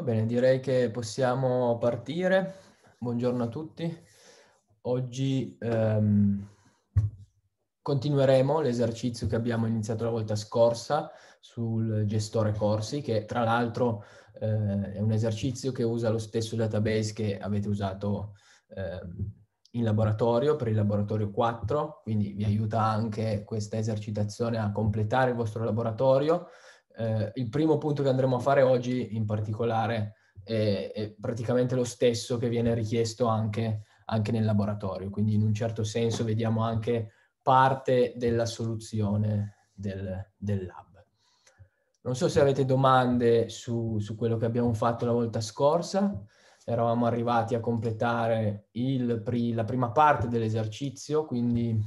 Va bene, direi che possiamo partire. Buongiorno a tutti. Oggi ehm, continueremo l'esercizio che abbiamo iniziato la volta scorsa sul gestore corsi, che tra l'altro eh, è un esercizio che usa lo stesso database che avete usato ehm, in laboratorio per il laboratorio 4, quindi vi aiuta anche questa esercitazione a completare il vostro laboratorio eh, il primo punto che andremo a fare oggi in particolare è, è praticamente lo stesso che viene richiesto anche, anche, nel laboratorio, quindi in un certo senso vediamo anche parte della soluzione del, del lab. Non so se avete domande su, su quello che abbiamo fatto la volta scorsa, eravamo arrivati a completare il, la prima parte dell'esercizio, quindi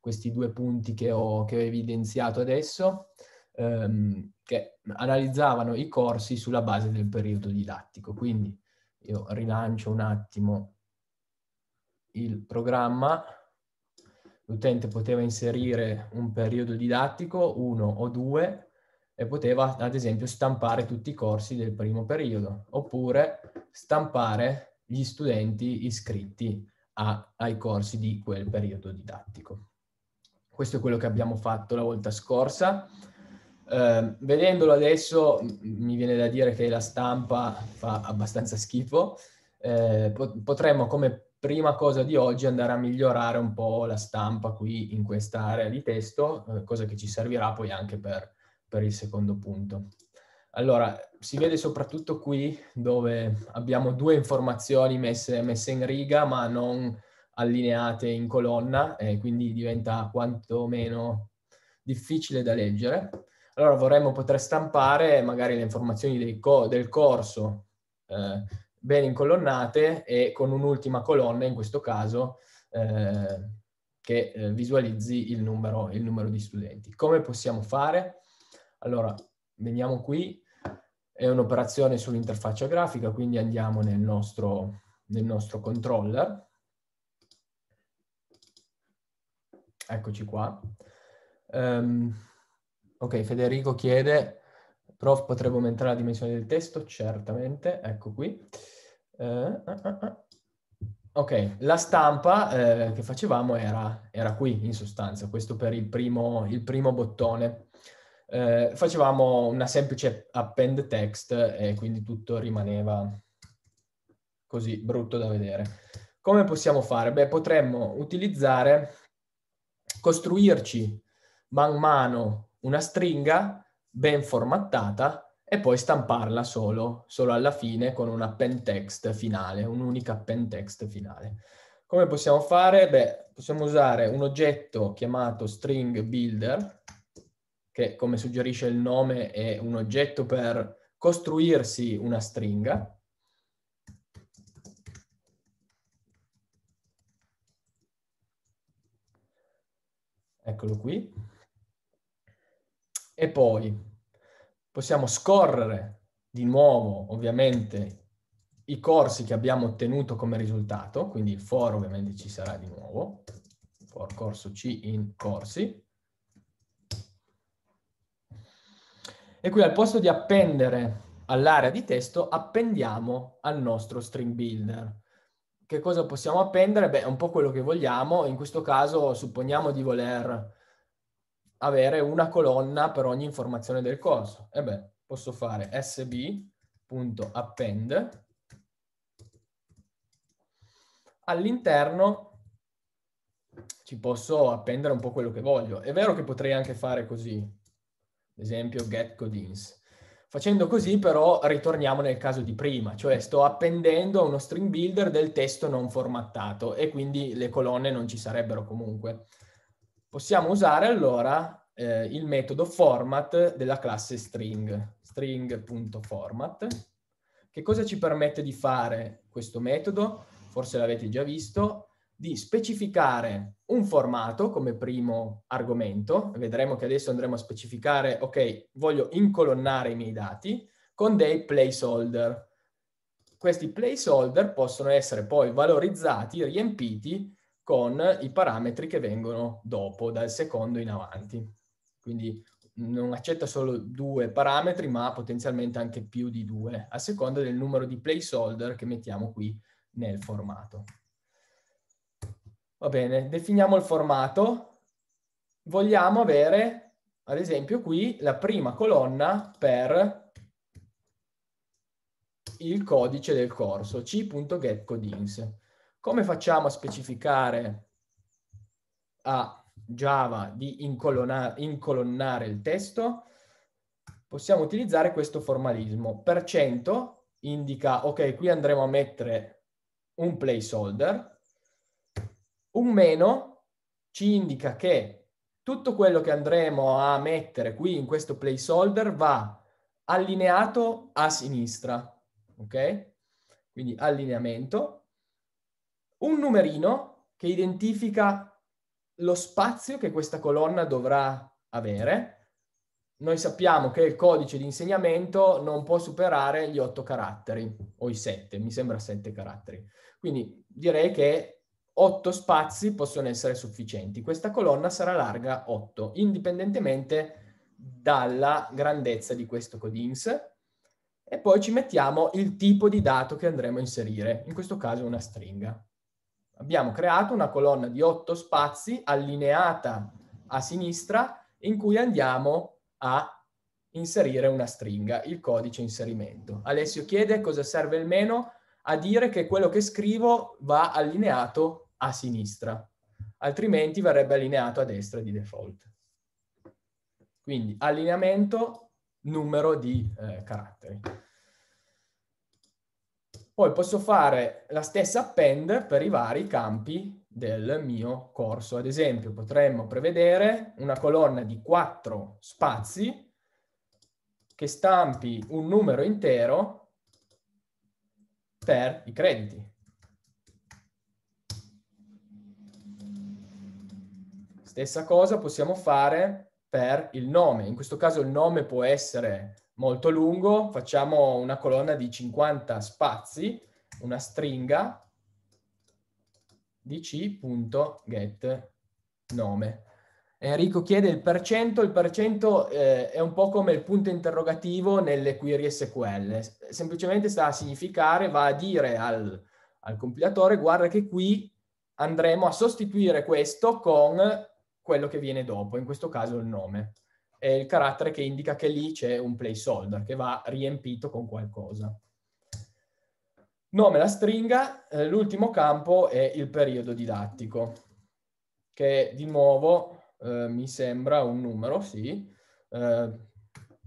questi due punti che ho, che ho evidenziato adesso ehm, che analizzavano i corsi sulla base del periodo didattico. Quindi io rilancio un attimo il programma. L'utente poteva inserire un periodo didattico, uno o due, e poteva ad esempio stampare tutti i corsi del primo periodo, oppure stampare gli studenti iscritti a, ai corsi di quel periodo didattico. Questo è quello che abbiamo fatto la volta scorsa. Eh, vedendolo adesso mi viene da dire che la stampa fa abbastanza schifo. Eh, potremmo come prima cosa di oggi andare a migliorare un po' la stampa qui in questa area di testo, eh, cosa che ci servirà poi anche per, per il secondo punto. Allora, si vede soprattutto qui dove abbiamo due informazioni messe, messe in riga ma non allineate in colonna e quindi diventa quantomeno difficile da leggere. Allora vorremmo poter stampare magari le informazioni co- del corso eh, ben incolonnate e con un'ultima colonna, in questo caso, eh, che eh, visualizzi il numero, il numero di studenti. Come possiamo fare? Allora, veniamo qui, è un'operazione sull'interfaccia grafica, quindi andiamo nel nostro, nel nostro controller. Eccoci qua. Um, Ok, Federico chiede, prof, potrebbe aumentare la dimensione del testo? Certamente, ecco qui. Eh, ah, ah, ah. ok, la stampa eh, che facevamo era, era, qui, in sostanza, questo per il primo, il primo bottone. Eh, facevamo una semplice append text e quindi tutto rimaneva così brutto da vedere. Come possiamo fare? Beh, potremmo utilizzare, costruirci man mano una stringa ben formattata e poi stamparla solo, solo alla fine con un appentext finale, un'unica appentext finale. Come possiamo fare? Beh, possiamo usare un oggetto chiamato string builder, che come suggerisce il nome è un oggetto per costruirsi una stringa. Eccolo qui. E poi possiamo scorrere di nuovo, ovviamente, i corsi che abbiamo ottenuto come risultato, quindi il for ovviamente ci sarà di nuovo, for corso C in corsi. E qui al posto di appendere all'area di testo, appendiamo al nostro string builder. Che cosa possiamo appendere? Beh, è un po' quello che vogliamo, in questo caso supponiamo di voler avere una colonna per ogni informazione del corso. E beh, posso fare sb.append all'interno ci posso appendere un po' quello che voglio. È vero che potrei anche fare così, ad esempio get codings. Facendo così però ritorniamo nel caso di prima, cioè sto appendendo a uno string builder del testo non formattato e quindi le colonne non ci sarebbero comunque possiamo usare allora eh, il metodo format della classe string, string.format. Che cosa ci permette di fare questo metodo? Forse l'avete già visto, di specificare un formato come primo argomento, vedremo che adesso andremo a specificare, ok, voglio incolonnare i miei dati con dei placeholder. Questi placeholder possono essere poi valorizzati, riempiti con i parametri che vengono dopo, dal secondo in avanti. Quindi non accetta solo due parametri, ma potenzialmente anche più di due, a seconda del numero di placeholder che mettiamo qui nel formato. Va bene, definiamo il formato. Vogliamo avere, ad esempio, qui la prima colonna per il codice del corso, c.getCodings. Come facciamo a specificare a Java di incolonna incolonnare il testo? Possiamo utilizzare questo formalismo. Per cento indica, ok, qui andremo a mettere un placeholder, un meno ci indica che tutto quello che andremo a mettere qui in questo placeholder va allineato a sinistra, ok? Quindi allineamento, un numerino che identifica lo spazio che questa colonna dovrà avere. Noi sappiamo che il codice di insegnamento non può superare gli 8 caratteri, o i 7, mi sembra 7 caratteri. Quindi direi che 8 spazi possono essere sufficienti. Questa colonna sarà larga 8, indipendentemente dalla grandezza di questo codins. E poi ci mettiamo il tipo di dato che andremo a inserire, in questo caso una stringa abbiamo creato una colonna di otto spazi allineata a sinistra in cui andiamo a inserire una stringa, il codice inserimento. Alessio chiede cosa serve il meno a dire che quello che scrivo va allineato a sinistra, altrimenti verrebbe allineato a destra di default. Quindi allineamento, numero di eh, caratteri. Poi posso fare la stessa append per i vari campi del mio corso. Ad esempio potremmo prevedere una colonna di quattro spazi che stampi un numero intero per i crediti. Stessa cosa possiamo fare per il nome. In questo caso il nome può essere molto lungo, facciamo una colonna di 50 spazi, una stringa dc.get nome. Enrico chiede il percento, il percento eh, è un po' come il punto interrogativo nelle query SQL, semplicemente sta a significare, va a dire al, al compilatore guarda che qui andremo a sostituire questo con quello che viene dopo, in questo caso il nome è il carattere che indica che lì c'è un placeholder che va riempito con qualcosa. Nome la stringa, eh, l'ultimo campo è il periodo didattico, che di nuovo eh, mi sembra un numero, sì, eh,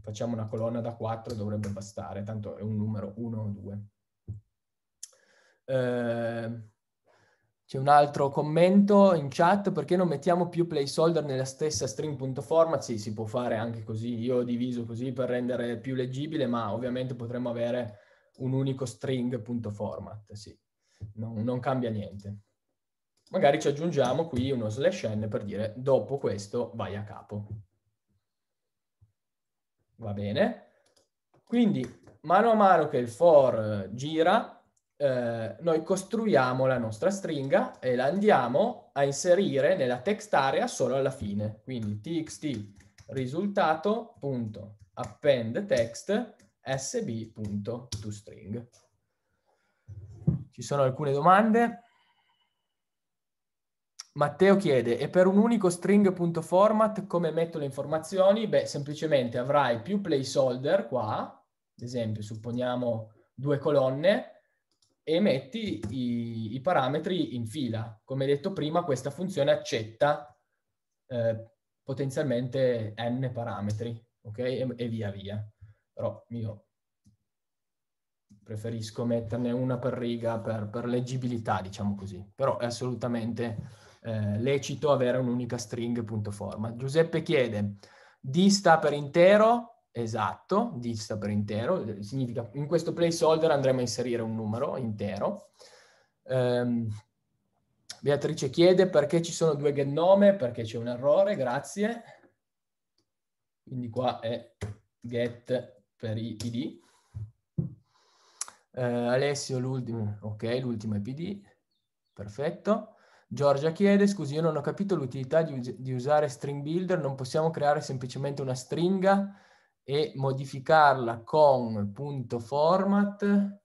facciamo una colonna da 4 dovrebbe bastare, tanto è un numero 1 o 2. C'è un altro commento in chat, perché non mettiamo più placeholder nella stessa string.format? Sì, si può fare anche così, io ho diviso così per rendere più leggibile, ma ovviamente potremmo avere un unico string.format, sì, non, non cambia niente. Magari ci aggiungiamo qui uno slash n per dire dopo questo vai a capo. Va bene? Quindi mano a mano che il for gira, eh, noi costruiamo la nostra stringa e la andiamo a inserire nella text area solo alla fine. Quindi txt risultato.append text sb.toString. Ci sono alcune domande? Matteo chiede, e per un unico string.format come metto le informazioni? Beh, semplicemente avrai più placeholder qua, ad esempio supponiamo due colonne, e metti i, i parametri in fila. Come detto prima, questa funzione accetta eh, potenzialmente n parametri, ok? E, e via via. Però io preferisco metterne una per riga per, per leggibilità, diciamo così. Però è assolutamente eh, lecito avere un'unica string.forma. Giuseppe chiede, D sta per intero, esatto, dista per intero, significa in questo placeholder andremo a inserire un numero intero. Um, Beatrice chiede perché ci sono due nome, perché c'è un errore, grazie. Quindi qua è get per i pd. Uh, eh, Alessio l'ultimo, ok, l'ultimo è pd, perfetto. Giorgia chiede, scusi, io non ho capito l'utilità di, us di usare string builder, non possiamo creare semplicemente una stringa e modificarla con punto .format.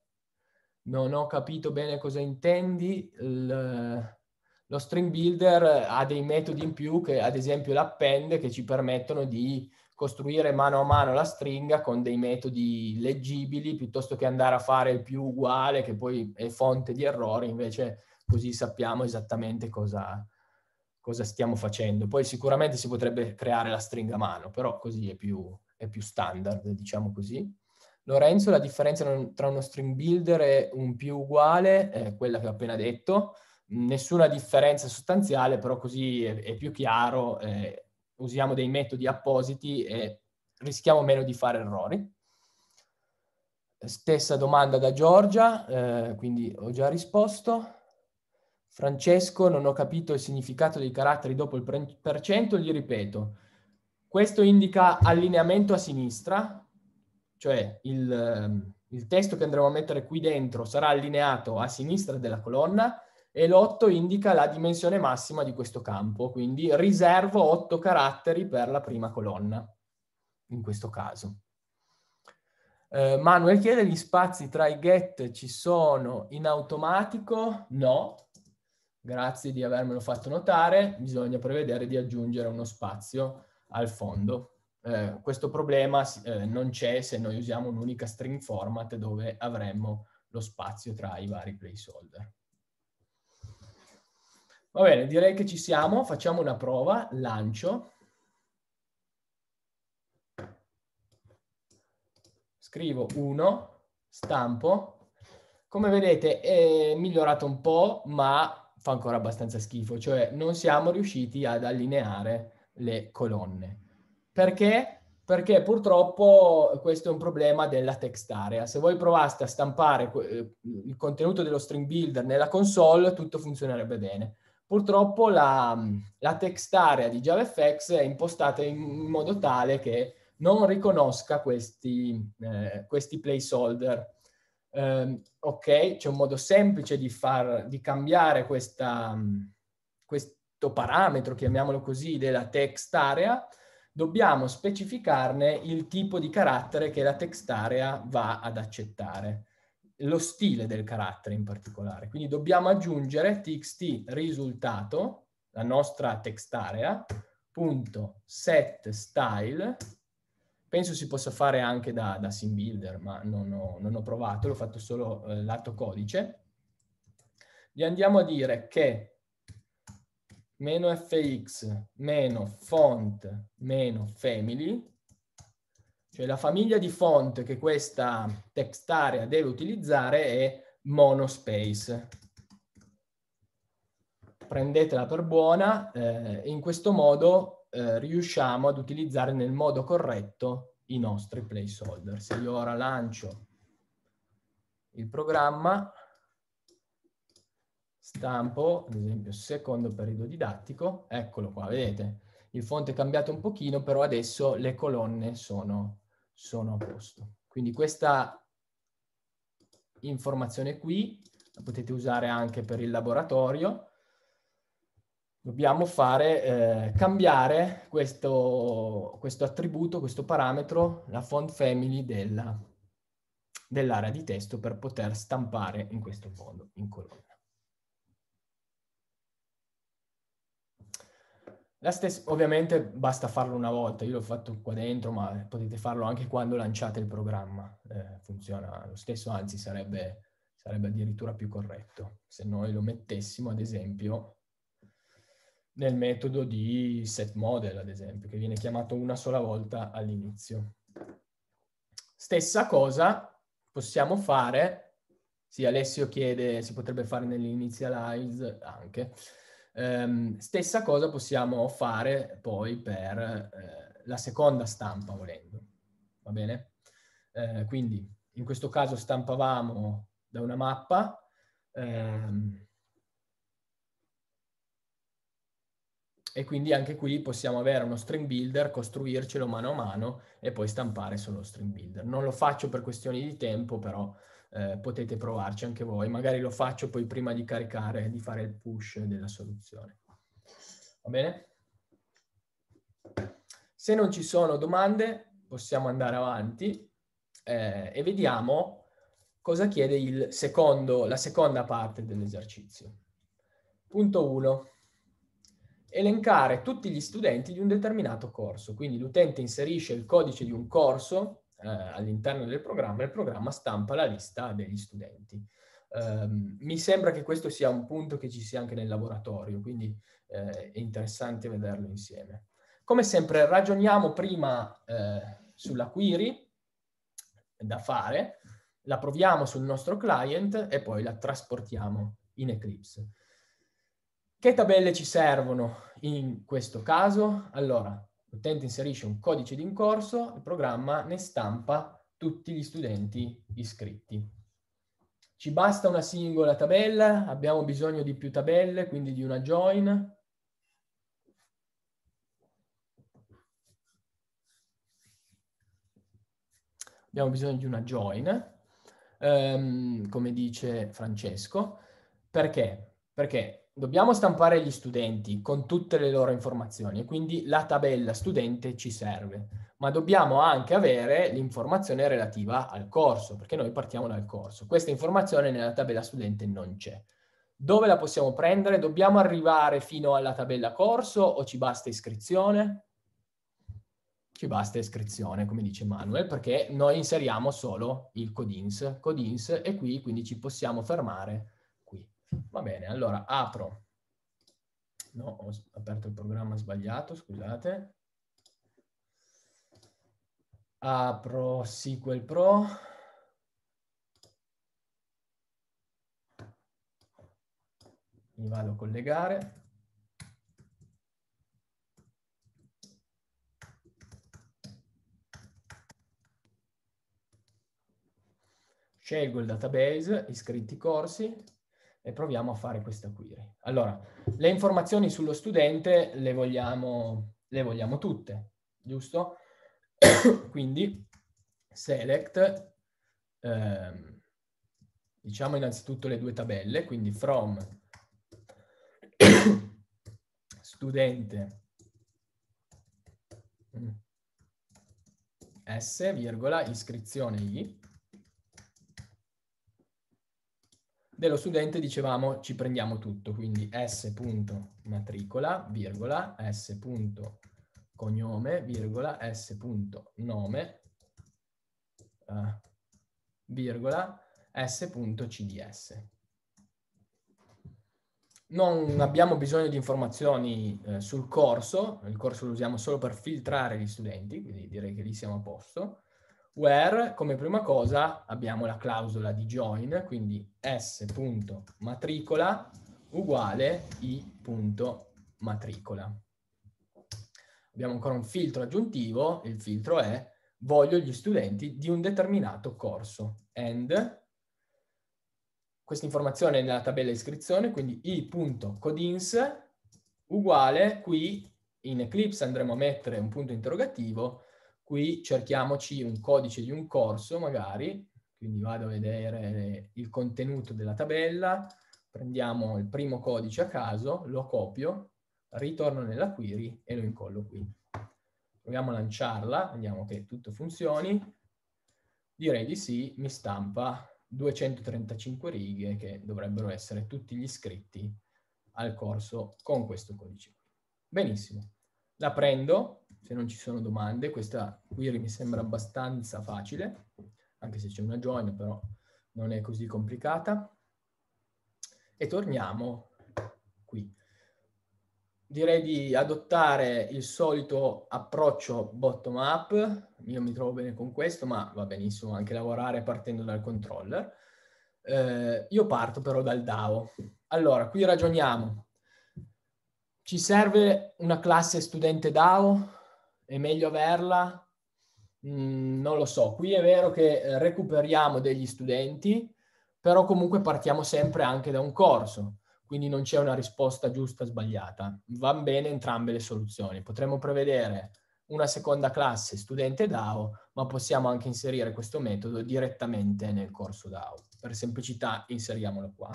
Non ho capito bene cosa intendi. Il, lo string builder ha dei metodi in più, che ad esempio l'append, che ci permettono di costruire mano a mano la stringa con dei metodi leggibili piuttosto che andare a fare il più uguale che poi è fonte di errori, invece così sappiamo esattamente cosa, cosa stiamo facendo. Poi sicuramente si potrebbe creare la stringa a mano, però così è più, è più standard, diciamo così. Lorenzo, la differenza tra uno stream builder e un più uguale è quella che ho appena detto. Nessuna differenza sostanziale, però così è, è più chiaro, eh, usiamo dei metodi appositi e rischiamo meno di fare errori. Stessa domanda da Giorgia, eh, quindi ho già risposto. Francesco, non ho capito il significato dei caratteri dopo il percento, gli ripeto. Questo indica allineamento a sinistra, cioè il, ehm, il testo che andremo a mettere qui dentro sarà allineato a sinistra della colonna e l'8 indica la dimensione massima di questo campo, quindi riservo 8 caratteri per la prima colonna, in questo caso. Eh, Manuel chiede gli spazi tra i get ci sono in automatico? No, grazie di avermelo fatto notare, bisogna prevedere di aggiungere uno spazio al fondo. Eh, questo problema eh, non c'è se noi usiamo un'unica string format dove avremmo lo spazio tra i vari placeholder. Va bene, direi che ci siamo, facciamo una prova, lancio. Scrivo 1, stampo. Come vedete è migliorato un po', ma fa ancora abbastanza schifo, cioè non siamo riusciti ad allineare le colonne. Perché? Perché purtroppo questo è un problema della text area. Se voi provaste a stampare eh, il contenuto dello string builder nella console, tutto funzionerebbe bene. Purtroppo la, la text area di JavaFX è impostata in modo tale che non riconosca questi, eh, questi placeholder. Eh, ok, c'è un modo semplice di, far, di cambiare questa, quest, parametro, chiamiamolo così, della text area, dobbiamo specificarne il tipo di carattere che la text area va ad accettare, lo stile del carattere in particolare. Quindi dobbiamo aggiungere txt risultato, la nostra text area, punto set style, penso si possa fare anche da, da sim builder, ma non ho, non ho provato, l'ho fatto solo eh, lato codice, gli andiamo a dire che meno fx meno font meno family, cioè la famiglia di font che questa text area deve utilizzare è monospace. Prendetela per buona, eh, in questo modo eh, riusciamo ad utilizzare nel modo corretto i nostri placeholder. Se io ora lancio il programma, stampo, ad esempio, secondo periodo didattico, eccolo qua, vedete, il fonte è cambiato un pochino, però adesso le colonne sono, sono a posto. Quindi questa informazione qui la potete usare anche per il laboratorio. Dobbiamo fare, eh, cambiare questo, questo attributo, questo parametro, la font family dell'area di testo per poter stampare in questo fondo in colonna. La stessa, ovviamente basta farlo una volta, io l'ho fatto qua dentro, ma potete farlo anche quando lanciate il programma, eh, funziona lo stesso, anzi sarebbe, sarebbe addirittura più corretto se noi lo mettessimo ad esempio nel metodo di set model, ad esempio, che viene chiamato una sola volta all'inizio. Stessa cosa possiamo fare, sì Alessio chiede, si potrebbe fare nell'initialize anche, Ehm, stessa cosa possiamo fare poi per eh, la seconda stampa volendo, va bene? Eh, quindi in questo caso stampavamo da una mappa, ehm, e quindi anche qui possiamo avere uno string builder, costruircelo mano a mano e poi stampare solo lo string builder. Non lo faccio per questioni di tempo, però eh, potete provarci anche voi. Magari lo faccio poi prima di caricare, di fare il push della soluzione. Va bene? Se non ci sono domande, possiamo andare avanti eh, e vediamo cosa chiede secondo, la seconda parte dell'esercizio. Punto 1. Elencare tutti gli studenti di un determinato corso. Quindi l'utente inserisce il codice di un corso eh, all'interno del programma, il programma stampa la lista degli studenti. Eh, mi sembra che questo sia un punto che ci sia anche nel laboratorio, quindi eh, è interessante vederlo insieme. Come sempre ragioniamo prima eh, sulla query da fare, la proviamo sul nostro client e poi la trasportiamo in Eclipse. Che tabelle ci servono in questo caso? Allora, L'utente inserisce un codice d'incorso, il programma ne stampa tutti gli studenti iscritti. Ci basta una singola tabella? Abbiamo bisogno di più tabelle, quindi di una join? Abbiamo bisogno di una join, um, come dice Francesco. Perché? Perché dobbiamo stampare gli studenti con tutte le loro informazioni e quindi la tabella studente ci serve, ma dobbiamo anche avere l'informazione relativa al corso, perché noi partiamo dal corso. Questa informazione nella tabella studente non c'è. Dove la possiamo prendere? Dobbiamo arrivare fino alla tabella corso o ci basta iscrizione? Ci basta iscrizione, come dice Manuel, perché noi inseriamo solo il codins, codins e qui quindi ci possiamo fermare Va bene, allora apro. No, ho aperto il programma sbagliato, scusate. Apro SQL Pro. Mi vado a collegare. Scelgo il database, iscritti corsi, e proviamo a fare questa query. Allora, le informazioni sullo studente le vogliamo, le vogliamo tutte, giusto? Quindi select, ehm, diciamo innanzitutto le due tabelle, quindi from studente S, virgola, iscrizione I, dello studente dicevamo ci prendiamo tutto, quindi s.matricola, virgola, s.cognome, virgola, s.nome, uh, eh, virgola, s.cds. Non abbiamo bisogno di informazioni eh, sul corso, il corso lo usiamo solo per filtrare gli studenti, quindi direi che lì siamo a posto where come prima cosa abbiamo la clausola di join, quindi s.matricola uguale i.matricola. Abbiamo ancora un filtro aggiuntivo, il filtro è voglio gli studenti di un determinato corso, and questa informazione è nella tabella iscrizione, quindi i.codins uguale, qui in Eclipse andremo a mettere un punto interrogativo, Qui cerchiamoci un codice di un corso magari, quindi vado a vedere il contenuto della tabella, prendiamo il primo codice a caso, lo copio, ritorno nella query e lo incollo qui. Proviamo a lanciarla, vediamo che tutto funzioni. Direi di sì, mi stampa 235 righe che dovrebbero essere tutti gli iscritti al corso con questo codice. Benissimo, la prendo, se non ci sono domande, questa query mi sembra abbastanza facile, anche se c'è una join, però non è così complicata. E torniamo qui. Direi di adottare il solito approccio bottom up, io mi trovo bene con questo, ma va benissimo anche lavorare partendo dal controller. Eh, io parto però dal DAO. Allora, qui ragioniamo. Ci serve una classe studente DAO? è meglio averla? Mm, non lo so. Qui è vero che eh, recuperiamo degli studenti, però comunque partiamo sempre anche da un corso, quindi non c'è una risposta giusta o sbagliata. Vanno bene entrambe le soluzioni. Potremmo prevedere una seconda classe studente DAO, ma possiamo anche inserire questo metodo direttamente nel corso DAO. Per semplicità inseriamolo qua.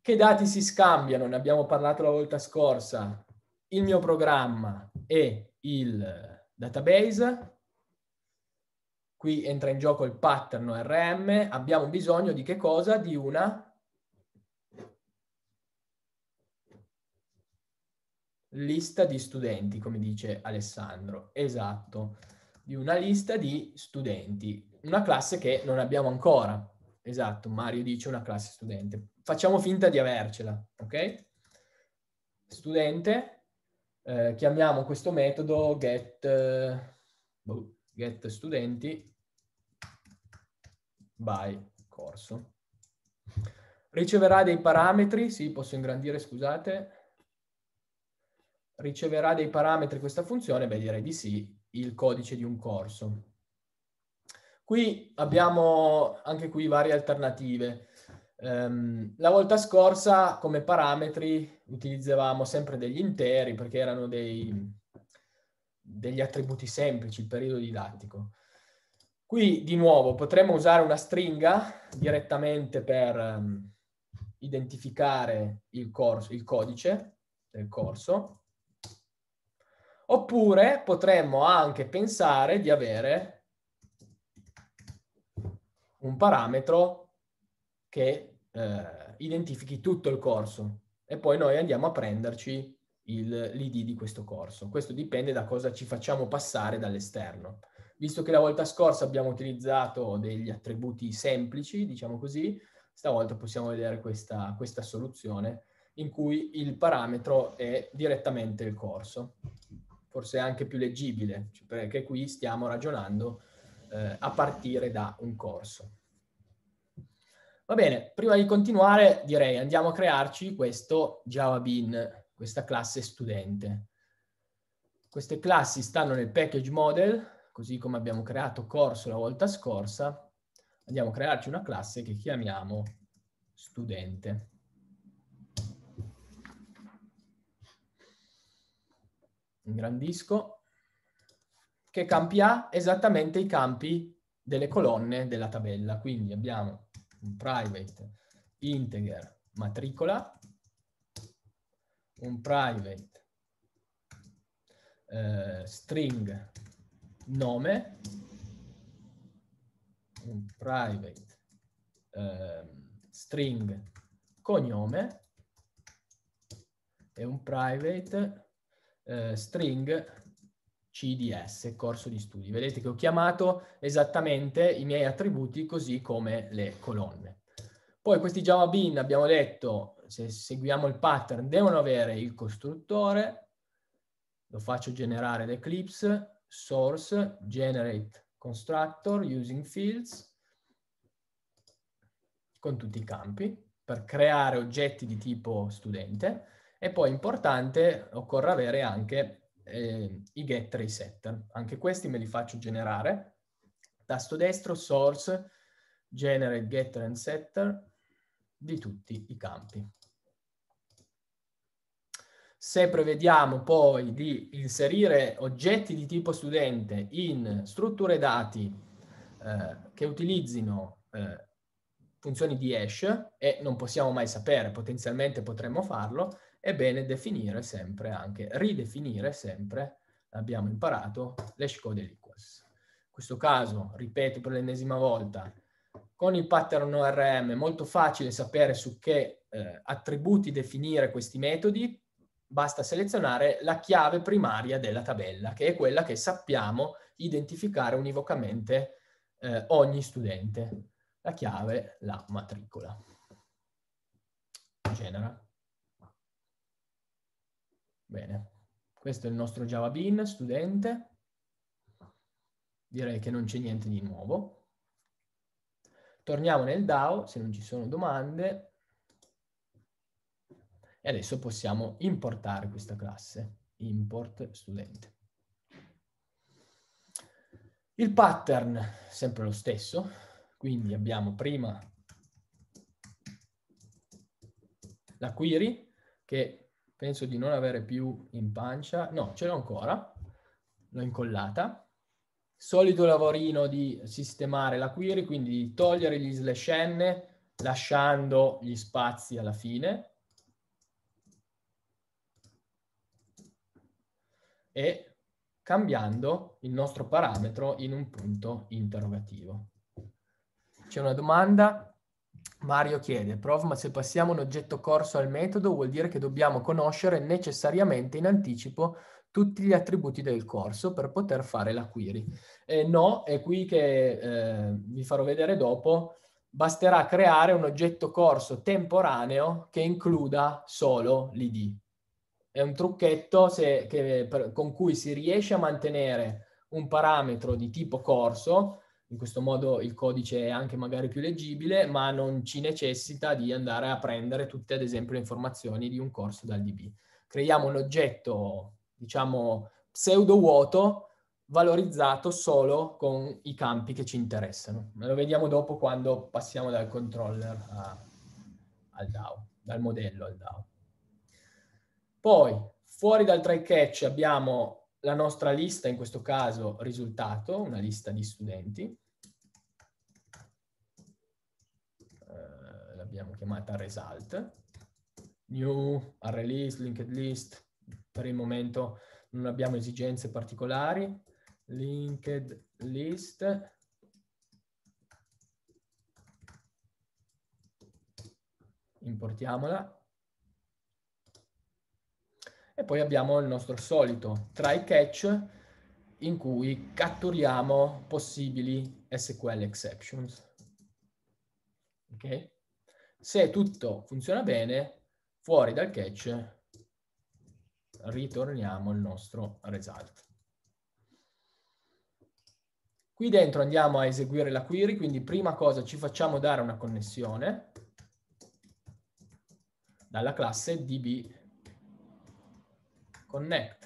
Che dati si scambiano? Ne abbiamo parlato la volta scorsa il mio programma e il database, qui entra in gioco il pattern ORM, abbiamo bisogno di che cosa? Di una lista di studenti, come dice Alessandro. Esatto, di una lista di studenti, una classe che non abbiamo ancora. Esatto, Mario dice una classe studente. Facciamo finta di avercela, ok? Studente, eh, chiamiamo questo metodo get, eh, boh, get studenti by corso. Riceverà dei parametri, sì, posso ingrandire, scusate. Riceverà dei parametri questa funzione? Beh, direi di sì, il codice di un corso. Qui abbiamo anche qui varie alternative. Um, la volta scorsa come parametri utilizzavamo sempre degli interi perché erano dei, degli attributi semplici, il periodo didattico. Qui di nuovo potremmo usare una stringa direttamente per um, identificare il, corso, il codice del corso oppure potremmo anche pensare di avere un parametro che eh, identifichi tutto il corso e poi noi andiamo a prenderci il, l'ID di questo corso. Questo dipende da cosa ci facciamo passare dall'esterno. Visto che la volta scorsa abbiamo utilizzato degli attributi semplici, diciamo così, stavolta possiamo vedere questa, questa soluzione in cui il parametro è direttamente il corso. Forse è anche più leggibile, perché qui stiamo ragionando eh, a partire da un corso. Va bene, prima di continuare direi andiamo a crearci questo Java Bean, questa classe studente. Queste classi stanno nel package model, così come abbiamo creato corso la volta scorsa. Andiamo a crearci una classe che chiamiamo studente. Ingrandisco. Che campi ha? Esattamente i campi delle colonne della tabella. Quindi abbiamo un private integer matricola, un private eh, string nome, un private eh, string cognome e un private eh, string CDS, corso di studi. Vedete che ho chiamato esattamente i miei attributi così come le colonne. Poi questi Java bin, abbiamo detto, se seguiamo il pattern, devono avere il costruttore, lo faccio generare da Eclipse, source, generate constructor using fields, con tutti i campi, per creare oggetti di tipo studente. E poi, importante, occorre avere anche eh, i getter e i setter. Anche questi me li faccio generare. Tasto destro, source, generate getter and setter di tutti i campi. Se prevediamo poi di inserire oggetti di tipo studente in strutture dati eh, che utilizzino eh, funzioni di hash, e non possiamo mai sapere, potenzialmente potremmo farlo, è bene definire sempre anche, ridefinire sempre, abbiamo imparato, l'hash code equals. In questo caso, ripeto per l'ennesima volta, con il pattern ORM è molto facile sapere su che eh, attributi definire questi metodi, basta selezionare la chiave primaria della tabella, che è quella che sappiamo identificare univocamente eh, ogni studente. La chiave, la matricola. Genera. Bene, questo è il nostro Java Bean studente. Direi che non c'è niente di nuovo. Torniamo nel DAO, se non ci sono domande. E adesso possiamo importare questa classe, import studente. Il pattern sempre lo stesso, quindi abbiamo prima la query che penso di non avere più in pancia, no, ce l'ho ancora, l'ho incollata. Solito lavorino di sistemare la query, quindi di togliere gli slash n lasciando gli spazi alla fine. E cambiando il nostro parametro in un punto interrogativo. C'è una domanda? Mario chiede, prof, ma se passiamo un oggetto corso al metodo vuol dire che dobbiamo conoscere necessariamente in anticipo tutti gli attributi del corso per poter fare la query. E no, è qui che eh, vi farò vedere dopo, basterà creare un oggetto corso temporaneo che includa solo l'ID. È un trucchetto se, che, per, con cui si riesce a mantenere un parametro di tipo corso in questo modo il codice è anche magari più leggibile, ma non ci necessita di andare a prendere tutte, ad esempio, le informazioni di un corso dal DB. Creiamo un oggetto, diciamo, pseudo vuoto, valorizzato solo con i campi che ci interessano. Lo vediamo dopo quando passiamo dal controller a, al DAO, dal modello al DAO. Poi, fuori dal try catch abbiamo la nostra lista, in questo caso risultato, una lista di studenti, l'abbiamo chiamata result, new, array list, linked list, per il momento non abbiamo esigenze particolari, linked list, importiamola, e poi abbiamo il nostro solito try catch in cui catturiamo possibili SQL exceptions. Okay? se tutto funziona bene, fuori dal catch ritorniamo il nostro result. Qui dentro andiamo a eseguire la query, quindi prima cosa ci facciamo dare una connessione dalla classe db connect.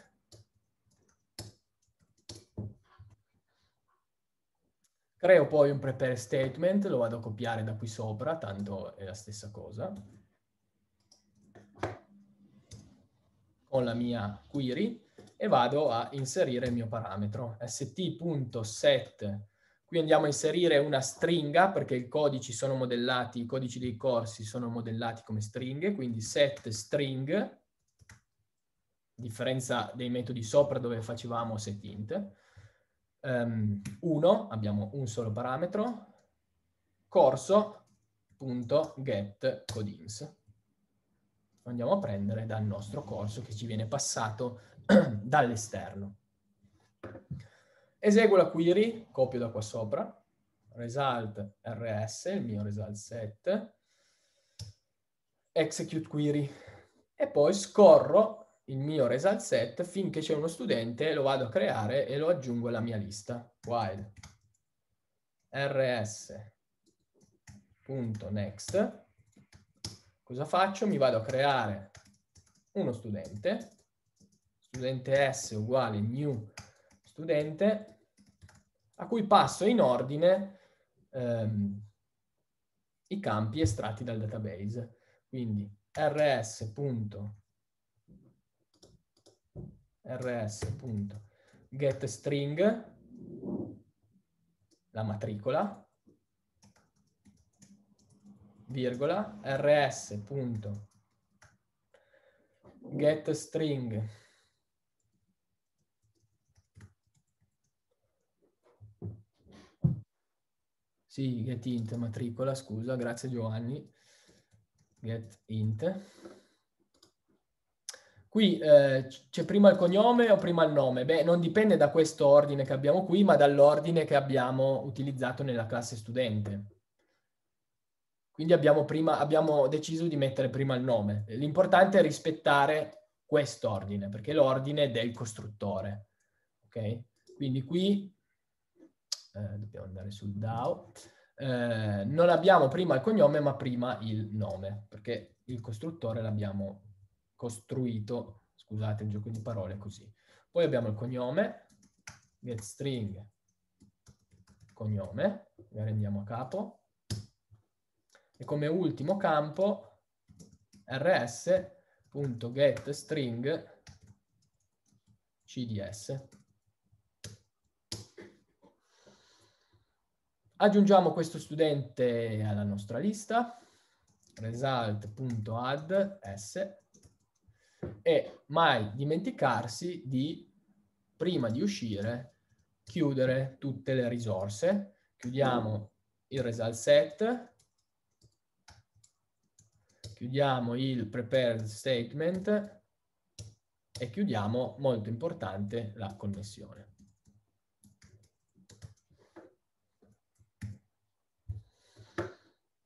Creo poi un prepare statement, lo vado a copiare da qui sopra, tanto è la stessa cosa. Con la mia query e vado a inserire il mio parametro st.set. Qui andiamo a inserire una stringa perché i codici sono modellati, i codici dei corsi sono modellati come stringhe, quindi set string, differenza dei metodi sopra dove facevamo set int um, ehm, 1, abbiamo un solo parametro, corso.getCodings. Lo andiamo a prendere dal nostro corso che ci viene passato dall'esterno. Eseguo la query, copio da qua sopra, result rs, il mio result set, execute query, e poi scorro il mio result set finché c'è uno studente, lo vado a creare e lo aggiungo alla mia lista. While rs.next cosa faccio? Mi vado a creare uno studente, studente S uguale new studente, a cui passo in ordine ehm, i campi estratti dal database. Quindi rs.next rs.getString, la matricola, virgola, rs.getString, sì, getInt matricola, scusa, grazie Giovanni, getInt, Qui eh, c'è prima il cognome o prima il nome? Beh, non dipende da questo ordine che abbiamo qui, ma dall'ordine che abbiamo utilizzato nella classe studente. Quindi abbiamo, prima, abbiamo deciso di mettere prima il nome. L'importante è rispettare quest'ordine, perché è l'ordine del costruttore. Ok? Quindi qui, eh, dobbiamo andare sul DAO, eh, non abbiamo prima il cognome, ma prima il nome, perché il costruttore l'abbiamo costruito, scusate il gioco di parole così. Poi abbiamo il cognome, get string cognome, magari rendiamo a capo, e come ultimo campo rs.getString cds. Aggiungiamo questo studente alla nostra lista, result.add s e mai dimenticarsi di, prima di uscire, chiudere tutte le risorse. Chiudiamo il result set, chiudiamo il prepared statement e chiudiamo, molto importante, la connessione.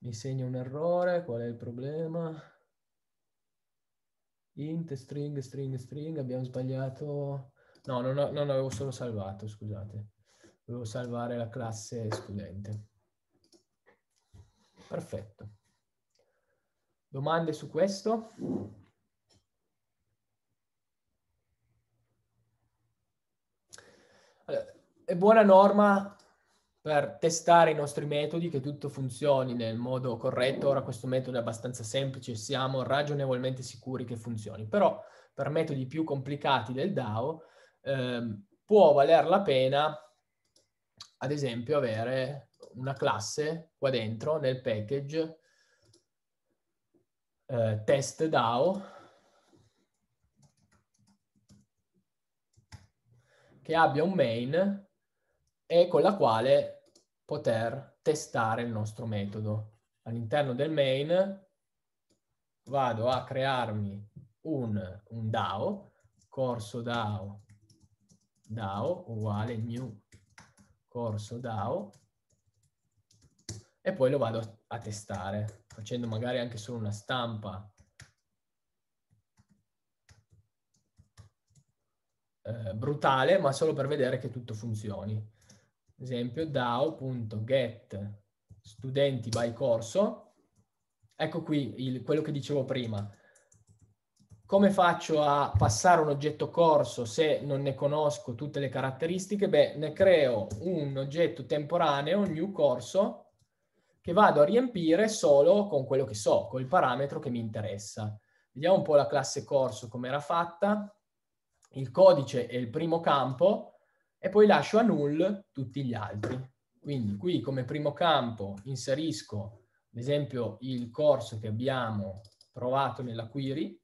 Mi segna un errore, qual è il problema? int string string string abbiamo sbagliato no non, ho, non avevo solo salvato scusate dovevo salvare la classe studente perfetto domande su questo allora, è buona norma per testare i nostri metodi, che tutto funzioni nel modo corretto. Ora questo metodo è abbastanza semplice, siamo ragionevolmente sicuri che funzioni, però per metodi più complicati del DAO ehm, può valer la pena, ad esempio, avere una classe qua dentro nel package eh, test DAO che abbia un main e con la quale poter testare il nostro metodo. All'interno del main vado a crearmi un, un DAO, corso DAO, DAO uguale new corso DAO, e poi lo vado a testare, facendo magari anche solo una stampa eh, brutale, ma solo per vedere che tutto funzioni esempio DAO.get studenti by corso, ecco qui il, quello che dicevo prima. Come faccio a passare un oggetto corso se non ne conosco tutte le caratteristiche? Beh, ne creo un oggetto temporaneo, new corso, che vado a riempire solo con quello che so, col parametro che mi interessa. Vediamo un po' la classe corso come era fatta. Il codice è il primo campo, e poi lascio a null tutti gli altri. Quindi qui come primo campo inserisco ad esempio il corso che abbiamo provato nella query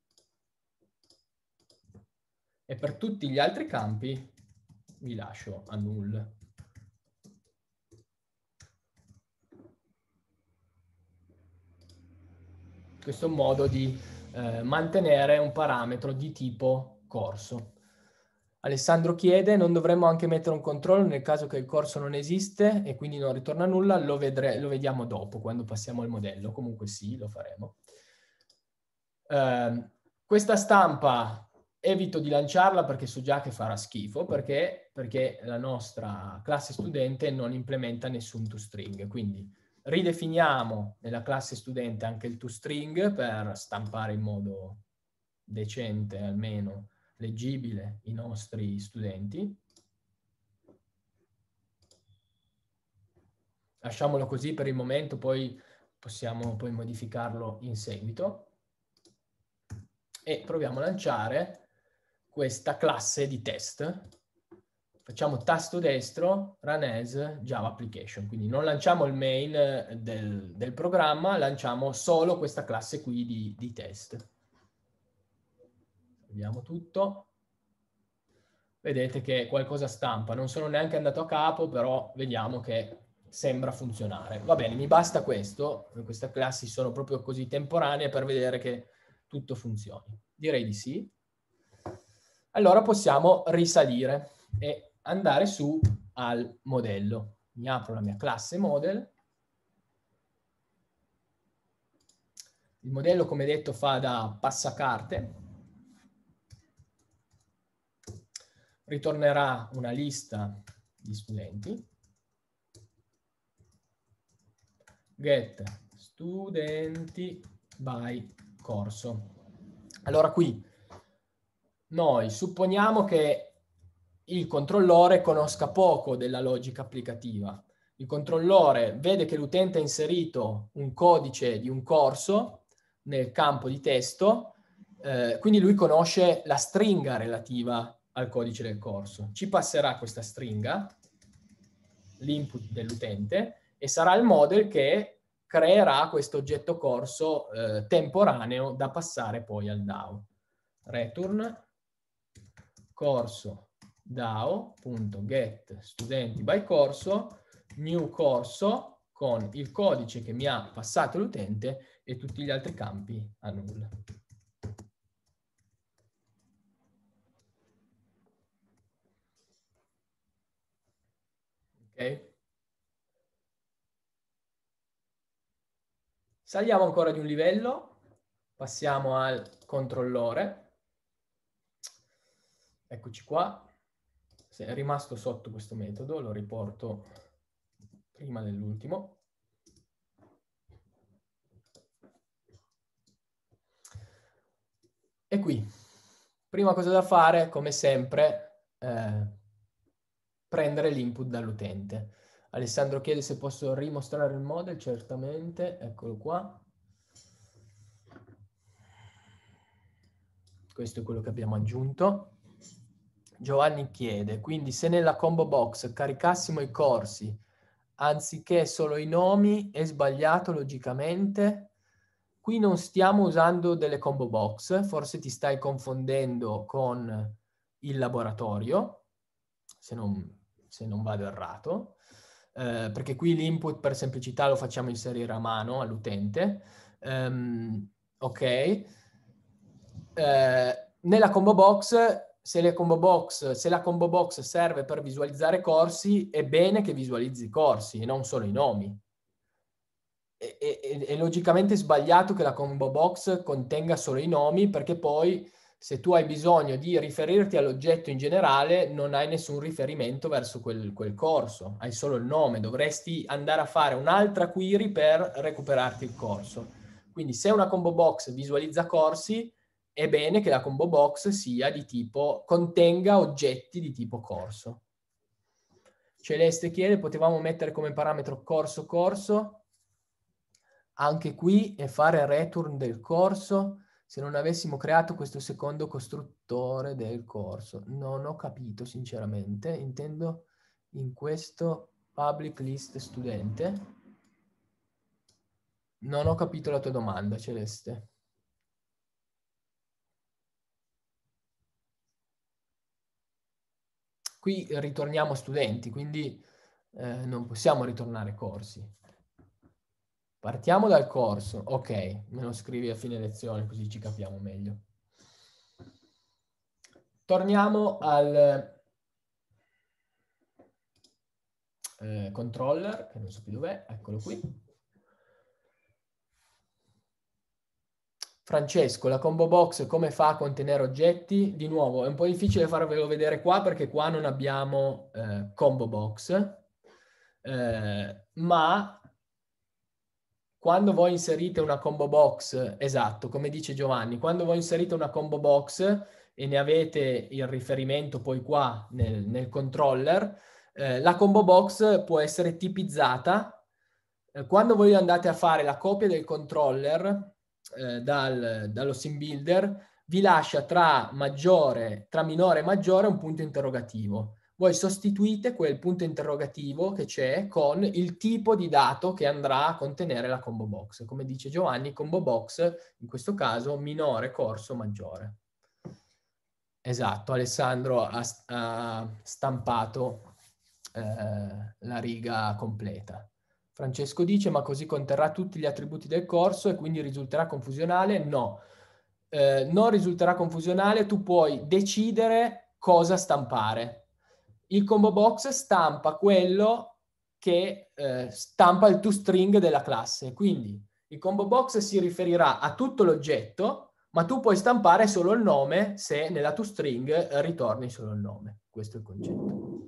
e per tutti gli altri campi vi lascio a null. Questo è un modo di eh, mantenere un parametro di tipo corso. Alessandro chiede, non dovremmo anche mettere un controllo nel caso che il corso non esiste e quindi non ritorna nulla, lo, vedre, lo vediamo dopo quando passiamo al modello, comunque sì, lo faremo. Eh, questa stampa evito di lanciarla perché so già che farà schifo, perché, perché la nostra classe studente non implementa nessun toString, quindi ridefiniamo nella classe studente anche il toString per stampare in modo decente almeno leggibile i nostri studenti. Lasciamolo così per il momento, poi possiamo poi modificarlo in seguito. E proviamo a lanciare questa classe di test. Facciamo tasto destro, run as Java application. Quindi non lanciamo il main del, del programma, lanciamo solo questa classe qui di, di test. Vediamo tutto. Vedete che qualcosa stampa, non sono neanche andato a capo, però vediamo che sembra funzionare. Va bene, mi basta questo, queste classi sono proprio così temporanee per vedere che tutto funzioni. Direi di sì. Allora possiamo risalire e andare su al modello. Mi apro la mia classe model. Il modello, come detto, fa da passacarte, ritornerà una lista di studenti, get studenti by corso. Allora qui noi supponiamo che il controllore conosca poco della logica applicativa. Il controllore vede che l'utente ha inserito un codice di un corso nel campo di testo, eh, quindi lui conosce la stringa relativa al codice del corso. Ci passerà questa stringa, l'input dell'utente, e sarà il model che creerà questo oggetto corso eh, temporaneo da passare poi al DAO. Return corso DAO.get new corso con il codice che mi ha passato l'utente e tutti gli altri campi a nulla. Okay. Saliamo ancora di un livello, passiamo al controllore. Eccoci qua. Se è rimasto sotto questo metodo, lo riporto prima dell'ultimo. E qui, prima cosa da fare, come sempre, eh, prendere l'input dall'utente. Alessandro chiede se posso rimostrare il model, certamente, eccolo qua. Questo è quello che abbiamo aggiunto. Giovanni chiede, quindi se nella combo box caricassimo i corsi anziché solo i nomi, è sbagliato logicamente? Qui non stiamo usando delle combo box, forse ti stai confondendo con il laboratorio, se non se non vado errato, eh, perché qui l'input per semplicità lo facciamo inserire a mano all'utente. Um, ok. Eh, nella combo box se, combo box, se la combo box serve per visualizzare corsi, è bene che visualizzi i corsi e non solo i nomi. È, è, è, logicamente sbagliato che la combo box contenga solo i nomi perché poi se tu hai bisogno di riferirti all'oggetto in generale, non hai nessun riferimento verso quel, quel, corso, hai solo il nome, dovresti andare a fare un'altra query per recuperarti il corso. Quindi se una combo box visualizza corsi, è bene che la combo box sia di tipo, contenga oggetti di tipo corso. Celeste chiede, potevamo mettere come parametro corso corso? Anche qui e fare return del corso? se non avessimo creato questo secondo costruttore del corso. Non ho capito sinceramente, intendo in questo public list studente. Non ho capito la tua domanda, Celeste. Qui ritorniamo studenti, quindi eh, non possiamo ritornare corsi. Partiamo dal corso. Ok, me lo scrivi a fine lezione così ci capiamo meglio. Torniamo al eh, controller, che non so più dov'è, eccolo qui. Francesco, la combo box come fa a contenere oggetti? Di nuovo, è un po' difficile farvelo vedere qua perché qua non abbiamo eh, combo box, eh, ma quando voi inserite una combo box, esatto, come dice Giovanni, quando voi inserite una combo box e ne avete il riferimento poi qua nel, nel controller, eh, la combo box può essere tipizzata. Eh, quando voi andate a fare la copia del controller eh, dal, dallo sim builder, vi lascia tra, maggiore, tra minore e maggiore un punto interrogativo voi sostituite quel punto interrogativo che c'è con il tipo di dato che andrà a contenere la combo box. Come dice Giovanni, combo box in questo caso minore, corso, maggiore. Esatto, Alessandro ha, ha stampato eh, la riga completa. Francesco dice, ma così conterrà tutti gli attributi del corso e quindi risulterà confusionale? No, eh, non risulterà confusionale, tu puoi decidere cosa stampare il combo box stampa quello che eh, stampa il toString della classe. Quindi il combo box si riferirà a tutto l'oggetto, ma tu puoi stampare solo il nome se nella toString ritorni solo il nome. Questo è il concetto.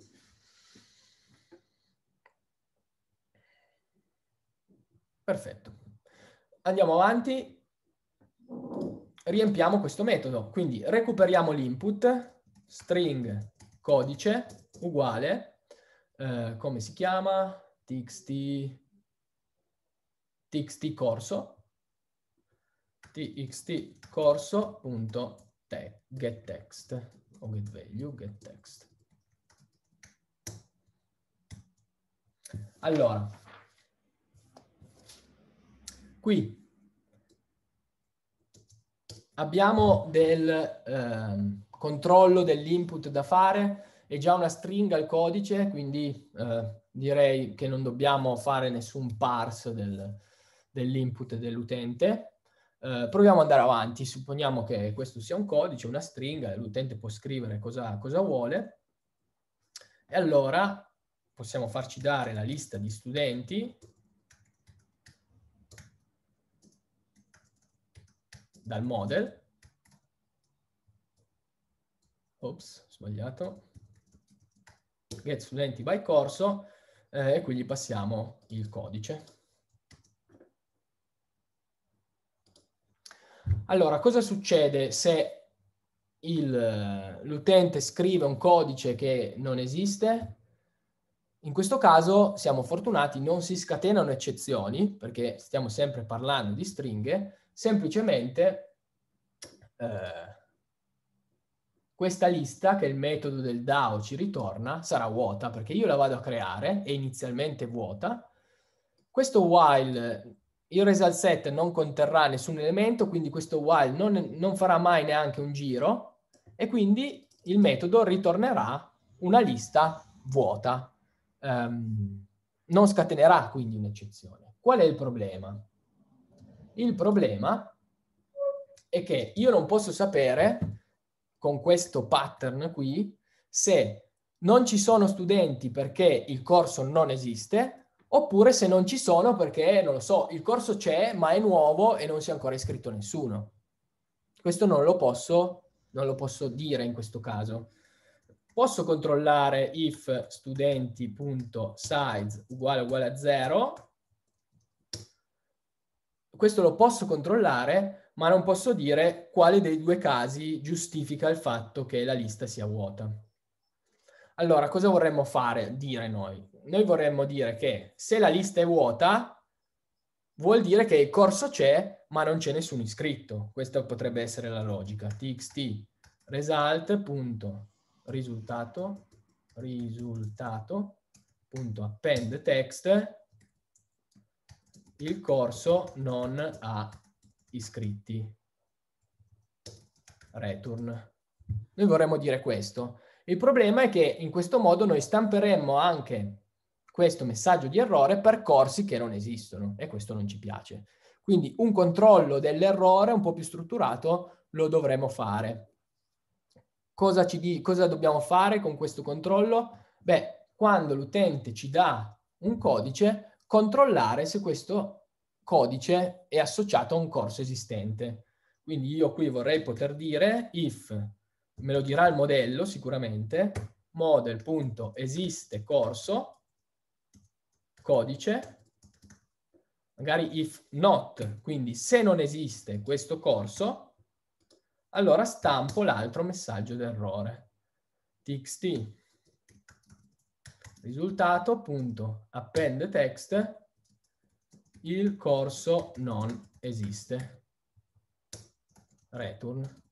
Perfetto. Andiamo avanti. Riempiamo questo metodo. Quindi recuperiamo l'input, string codice, uguale, eh, come si chiama? txt, txt corso, txt corso.getText get text, o get value, get text. Allora, qui abbiamo del eh, controllo dell'input da fare, è già una stringa il codice, quindi eh, direi che non dobbiamo fare nessun parse del, dell'input dell'utente. Eh, proviamo ad andare avanti, supponiamo che questo sia un codice, una stringa, l'utente può scrivere cosa, cosa vuole. E allora possiamo farci dare la lista di studenti dal model. Ops, sbagliato get studenti by corso eh, e qui gli passiamo il codice. Allora, cosa succede se l'utente scrive un codice che non esiste? In questo caso siamo fortunati, non si scatenano eccezioni, perché stiamo sempre parlando di stringhe, semplicemente eh, questa lista, che il metodo del DAO ci ritorna, sarà vuota, perché io la vado a creare, è inizialmente vuota. Questo while, il result set non conterrà nessun elemento, quindi questo while non, non farà mai neanche un giro, e quindi il metodo ritornerà una lista vuota. Um, non scatenerà quindi un'eccezione. Qual è il problema? Il problema è che io non posso sapere con questo pattern qui se non ci sono studenti perché il corso non esiste oppure se non ci sono perché, non lo so, il corso c'è ma è nuovo e non si è ancora iscritto nessuno. Questo non lo posso, non lo posso dire in questo caso. Posso controllare if studenti.size uguale uguale a zero. Questo lo posso controllare ma non posso dire quale dei due casi giustifica il fatto che la lista sia vuota. Allora, cosa vorremmo fare, dire noi? Noi vorremmo dire che se la lista è vuota, vuol dire che il corso c'è, ma non c'è nessuno iscritto. Questa potrebbe essere la logica. txt result.risultato risultato.appendText il corso non ha iscritti. Return. Noi vorremmo dire questo. Il problema è che in questo modo noi stamperemmo anche questo messaggio di errore per corsi che non esistono e questo non ci piace. Quindi un controllo dell'errore un po' più strutturato lo dovremo fare. Cosa, di, cosa dobbiamo fare con questo controllo? Beh, quando l'utente ci dà un codice, controllare se questo codice è associato a un corso esistente. Quindi io qui vorrei poter dire if, me lo dirà il modello sicuramente, model.esiste corso, codice, magari if not, quindi se non esiste questo corso, allora stampo l'altro messaggio d'errore. txt risultato.append text il corso non esiste. Return.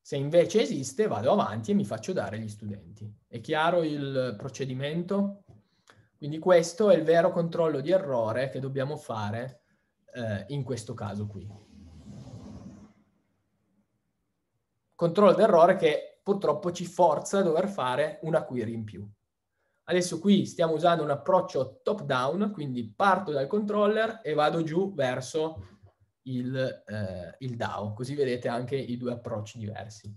Se invece esiste vado avanti e mi faccio dare gli studenti. È chiaro il procedimento? Quindi questo è il vero controllo di errore che dobbiamo fare eh, in questo caso qui. Controllo d'errore che purtroppo ci forza a dover fare una query in più. Adesso qui stiamo usando un approccio top down, quindi parto dal controller e vado giù verso il, eh, il DAO, così vedete anche i due approcci diversi.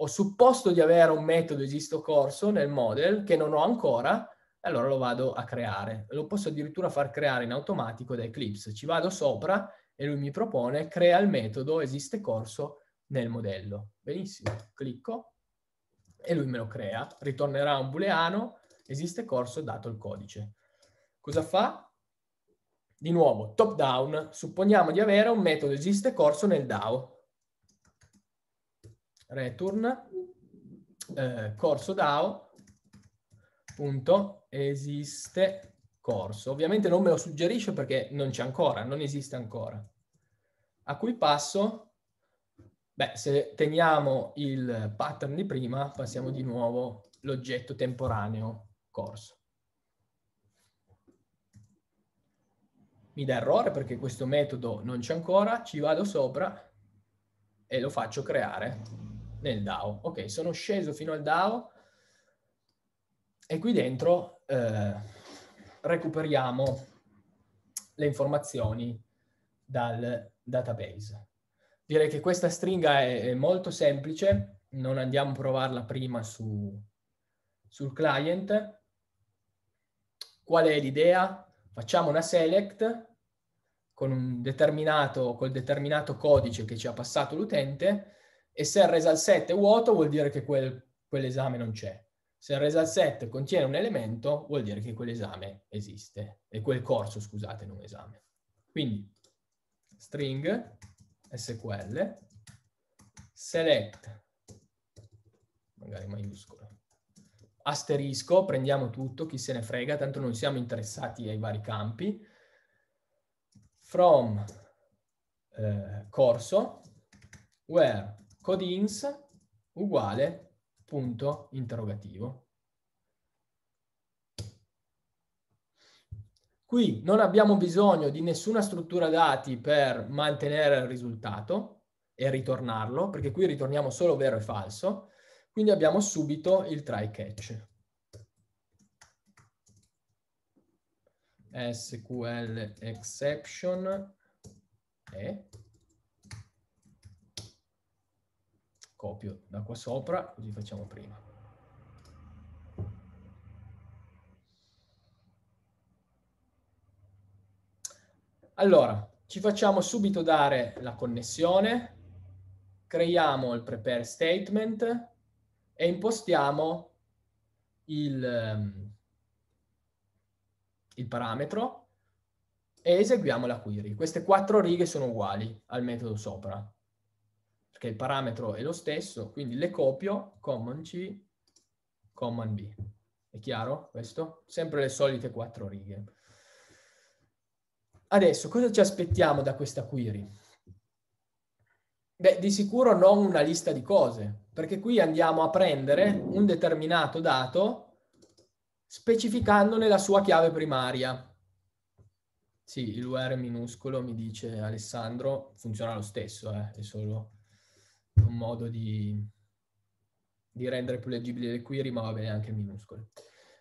Ho supposto di avere un metodo esisto corso nel model che non ho ancora, allora lo vado a creare. Lo posso addirittura far creare in automatico da Eclipse. Ci vado sopra e lui mi propone crea il metodo esiste corso nel modello. Benissimo, clicco e lui me lo crea. Ritornerà un booleano Esiste corso dato il codice. Cosa fa? Di nuovo, top down, supponiamo di avere un metodo esiste corso nel DAO. Return eh, corso DAO punto esiste corso. Ovviamente non me lo suggerisce perché non c'è ancora, non esiste ancora. A cui passo? Beh, se teniamo il pattern di prima, passiamo di nuovo l'oggetto temporaneo corso. Mi dà errore perché questo metodo non c'è ancora, ci vado sopra e lo faccio creare nel DAO. Ok, sono sceso fino al DAO e qui dentro eh, recuperiamo le informazioni dal database. Direi che questa stringa è, molto semplice, non andiamo a provarla prima su, sul client, Qual è l'idea? Facciamo una select con un determinato, col determinato codice che ci ha passato l'utente e se il result set è vuoto vuol dire che quel, quell'esame non c'è. Se il result set contiene un elemento vuol dire che quell'esame esiste, e quel corso, scusate, non esame. Quindi string SQL select magari maiuscolo asterisco, prendiamo tutto, chi se ne frega, tanto non siamo interessati ai vari campi, from eh, corso where codins uguale punto interrogativo. Qui non abbiamo bisogno di nessuna struttura dati per mantenere il risultato e ritornarlo, perché qui ritorniamo solo vero e falso, quindi abbiamo subito il try catch. SQL exception e copio da qua sopra, così facciamo prima. Allora, ci facciamo subito dare la connessione, creiamo il prepare statement, e impostiamo il, ehm, il parametro e eseguiamo la query. Queste quattro righe sono uguali al metodo sopra, perché il parametro è lo stesso, quindi le copio, common C, common B. È chiaro questo? Sempre le solite quattro righe. Adesso, cosa ci aspettiamo da questa query? Beh, di sicuro non una lista di cose, perché qui andiamo a prendere un determinato dato specificandone la sua chiave primaria. Sì, l'UR minuscolo, mi dice Alessandro, funziona lo stesso, eh? è solo un modo di, di, rendere più leggibile le query, ma va bene anche il minuscolo.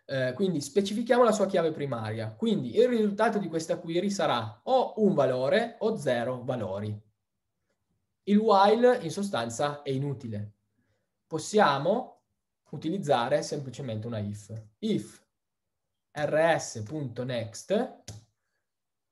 Eh, quindi specifichiamo la sua chiave primaria. Quindi il risultato di questa query sarà o un valore o zero valori. Il while in sostanza è inutile. Possiamo utilizzare semplicemente una if. If rs.next,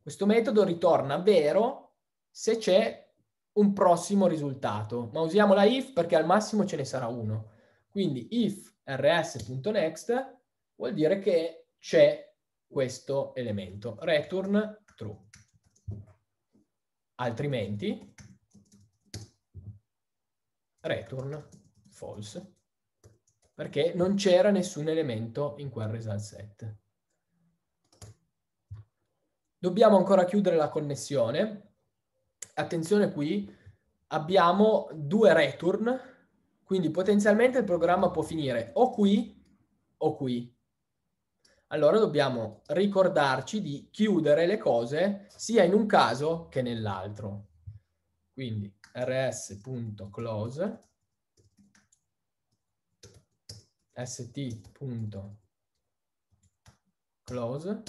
questo metodo ritorna vero se c'è un prossimo risultato, ma usiamo la if perché al massimo ce ne sarà uno. Quindi if rs.next vuol dire che c'è questo elemento, return true. Altrimenti return false, perché non c'era nessun elemento in quel result set. Dobbiamo ancora chiudere la connessione. Attenzione qui, abbiamo due return, quindi potenzialmente il programma può finire o qui o qui. Allora dobbiamo ricordarci di chiudere le cose sia in un caso che nell'altro. Quindi rs.close st.close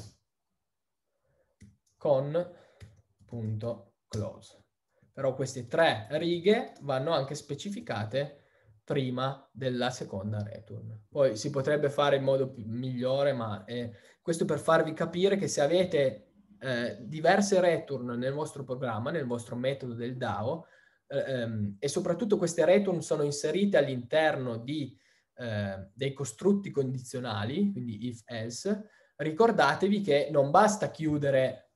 con.close. Però queste tre righe vanno anche specificate prima della seconda return. Poi si potrebbe fare in modo migliore, ma eh, questo per farvi capire che se avete eh, diverse return nel vostro programma, nel vostro metodo del DAO, eh, ehm, e soprattutto queste return sono inserite all'interno di, eh, dei costrutti condizionali, quindi if else, ricordatevi che non basta chiudere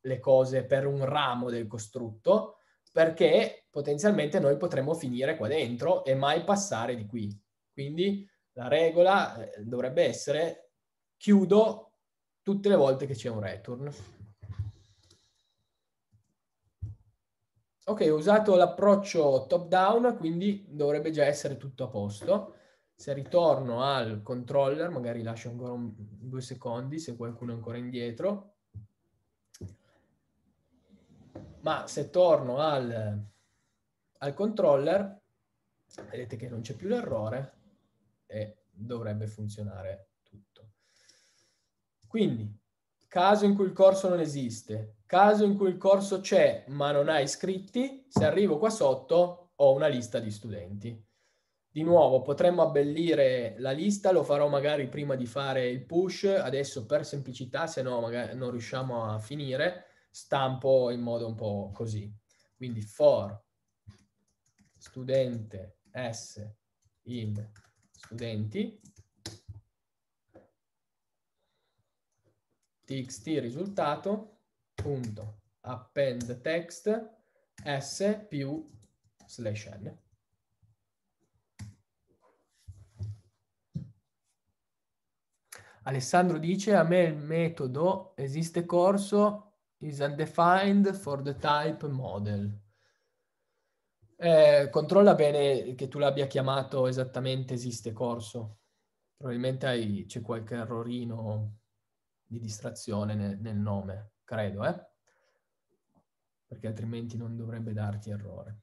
le cose per un ramo del costrutto, perché potenzialmente noi potremmo finire qua dentro e mai passare di qui. Quindi la regola eh, dovrebbe essere chiudo tutte le volte che c'è un return. ok, ho usato l'approccio top down, quindi dovrebbe già essere tutto a posto. Se ritorno al controller, magari lascio ancora un, due secondi se qualcuno è ancora indietro. Ma se torno al, al controller, vedete che non c'è più l'errore e dovrebbe funzionare tutto. Quindi caso in cui il corso non esiste, caso in cui il corso c'è ma non ha iscritti, se arrivo qua sotto ho una lista di studenti. Di nuovo, potremmo abbellire la lista, lo farò magari prima di fare il push, adesso per semplicità, se no magari non riusciamo a finire, stampo in modo un po' così. Quindi for studente S in studenti txt risultato punto append text s più slash n. Alessandro dice a me il metodo esiste corso is undefined for the type model. Eh, controlla bene che tu l'abbia chiamato esattamente esiste corso. Probabilmente c'è qualche errorino di distrazione nel, nel nome, credo, eh? perché altrimenti non dovrebbe darti errore.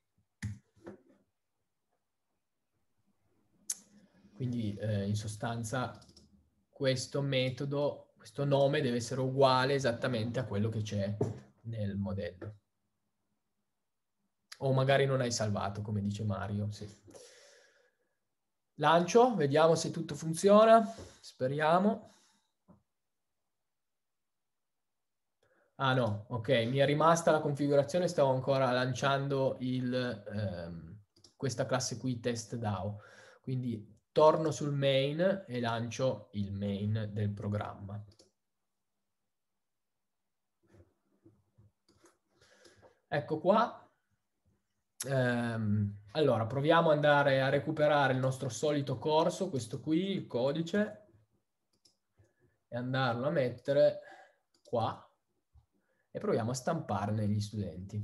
Quindi eh, in sostanza questo metodo, questo nome deve essere uguale esattamente a quello che c'è nel modello. O magari non hai salvato, come dice Mario. Sì. Lancio, vediamo se tutto funziona, speriamo. Ah no, ok, mi è rimasta la configurazione, stavo ancora lanciando il, ehm, questa classe qui test DAO. Quindi torno sul main e lancio il main del programma. Ecco qua. Ehm, allora, proviamo ad andare a recuperare il nostro solito corso, questo qui, il codice, e andarlo a mettere qua e proviamo a stamparne gli studenti.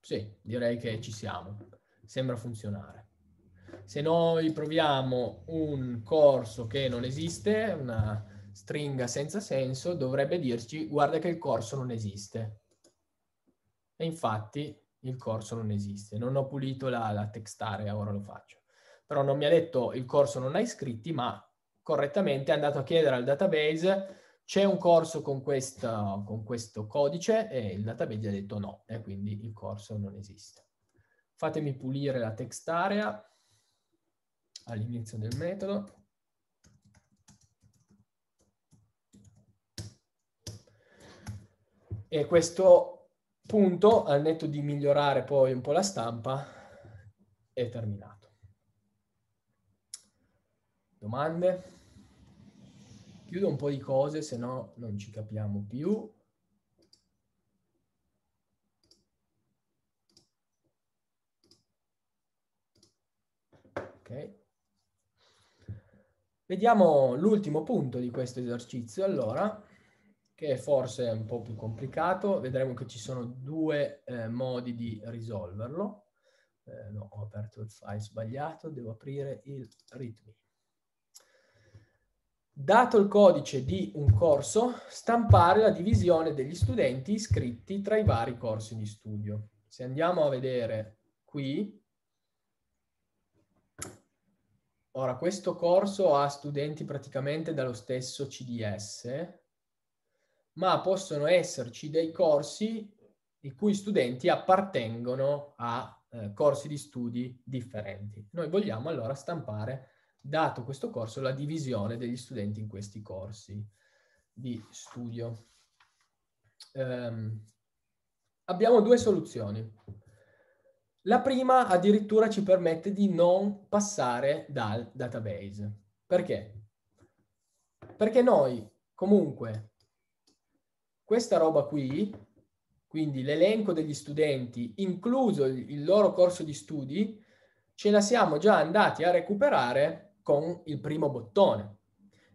Sì, direi che ci siamo. Sembra funzionare. Se noi proviamo un corso che non esiste, una stringa senza senso, dovrebbe dirci guarda che il corso non esiste. E infatti il corso non esiste. Non ho pulito la, la text area, ora lo faccio. Però non mi ha detto il corso non ha iscritti, ma correttamente è andato a chiedere al database c'è un corso con, questa, con questo codice e il database ha detto no, e quindi il corso non esiste. Fatemi pulire la text area all'inizio del metodo. E questo punto, al netto di migliorare poi un po' la stampa, è terminato. Domande? Chiudo un po' di cose, se no non ci capiamo più. Ok. Vediamo l'ultimo punto di questo esercizio, allora, che è forse un po' più complicato. Vedremo che ci sono due eh, modi di risolverlo. Eh, no, ho aperto il file sbagliato, devo aprire il readme dato il codice di un corso, stampare la divisione degli studenti iscritti tra i vari corsi di studio. Se andiamo a vedere qui, ora questo corso ha studenti praticamente dallo stesso CDS, ma possono esserci dei corsi i cui studenti appartengono a eh, corsi di studi differenti. Noi vogliamo allora stampare dato questo corso, la divisione degli studenti in questi corsi di studio. Um, abbiamo due soluzioni. La prima addirittura ci permette di non passare dal database. Perché? Perché noi comunque questa roba qui, quindi l'elenco degli studenti, incluso il loro corso di studi, ce la siamo già andati a recuperare con il primo bottone.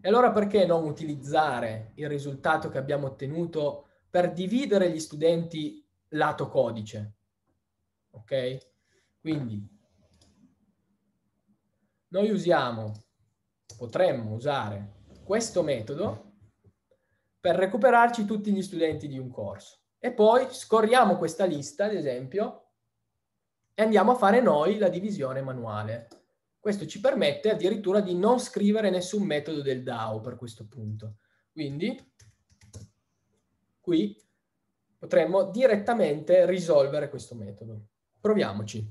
E allora perché non utilizzare il risultato che abbiamo ottenuto per dividere gli studenti lato codice? Ok? Quindi noi usiamo, potremmo usare questo metodo per recuperarci tutti gli studenti di un corso. E poi scorriamo questa lista, ad esempio, e andiamo a fare noi la divisione manuale. Questo ci permette addirittura di non scrivere nessun metodo del DAO per questo punto. Quindi qui potremmo direttamente risolvere questo metodo. Proviamoci.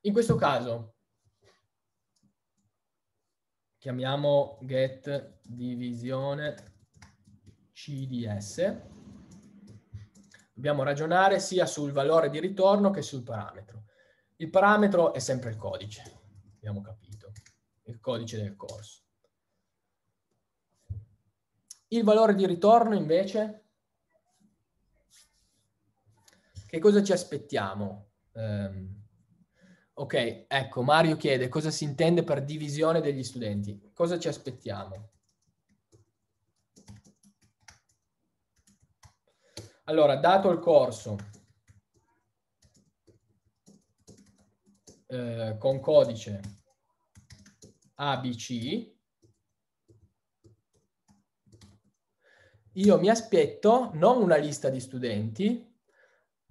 In questo caso chiamiamo get divisione CDS. Dobbiamo ragionare sia sul valore di ritorno che sul parametro. Il parametro è sempre il codice abbiamo capito, il codice del corso. Il valore di ritorno invece, che cosa ci aspettiamo? Um, ok, ecco, Mario chiede cosa si intende per divisione degli studenti. Cosa ci aspettiamo? Allora, dato il corso eh, con codice ABC, io mi aspetto non una lista di studenti,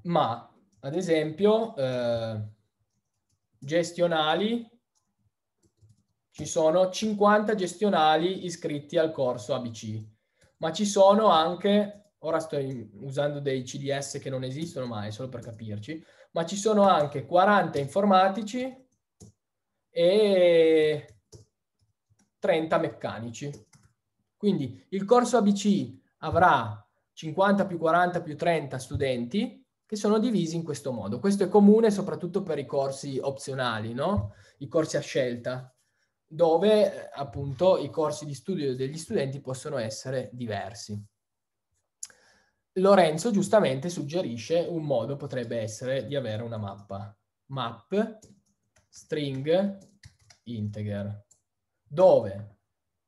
ma ad esempio eh, gestionali, ci sono 50 gestionali iscritti al corso ABC, ma ci sono anche, ora sto usando dei CDS che non esistono mai, solo per capirci, ma ci sono anche 40 informatici e 30 meccanici. Quindi il corso ABC avrà 50 più 40 più 30 studenti che sono divisi in questo modo. Questo è comune soprattutto per i corsi opzionali, no? i corsi a scelta, dove eh, appunto i corsi di studio degli studenti possono essere diversi. Lorenzo giustamente suggerisce un modo potrebbe essere di avere una mappa. Map string integer dove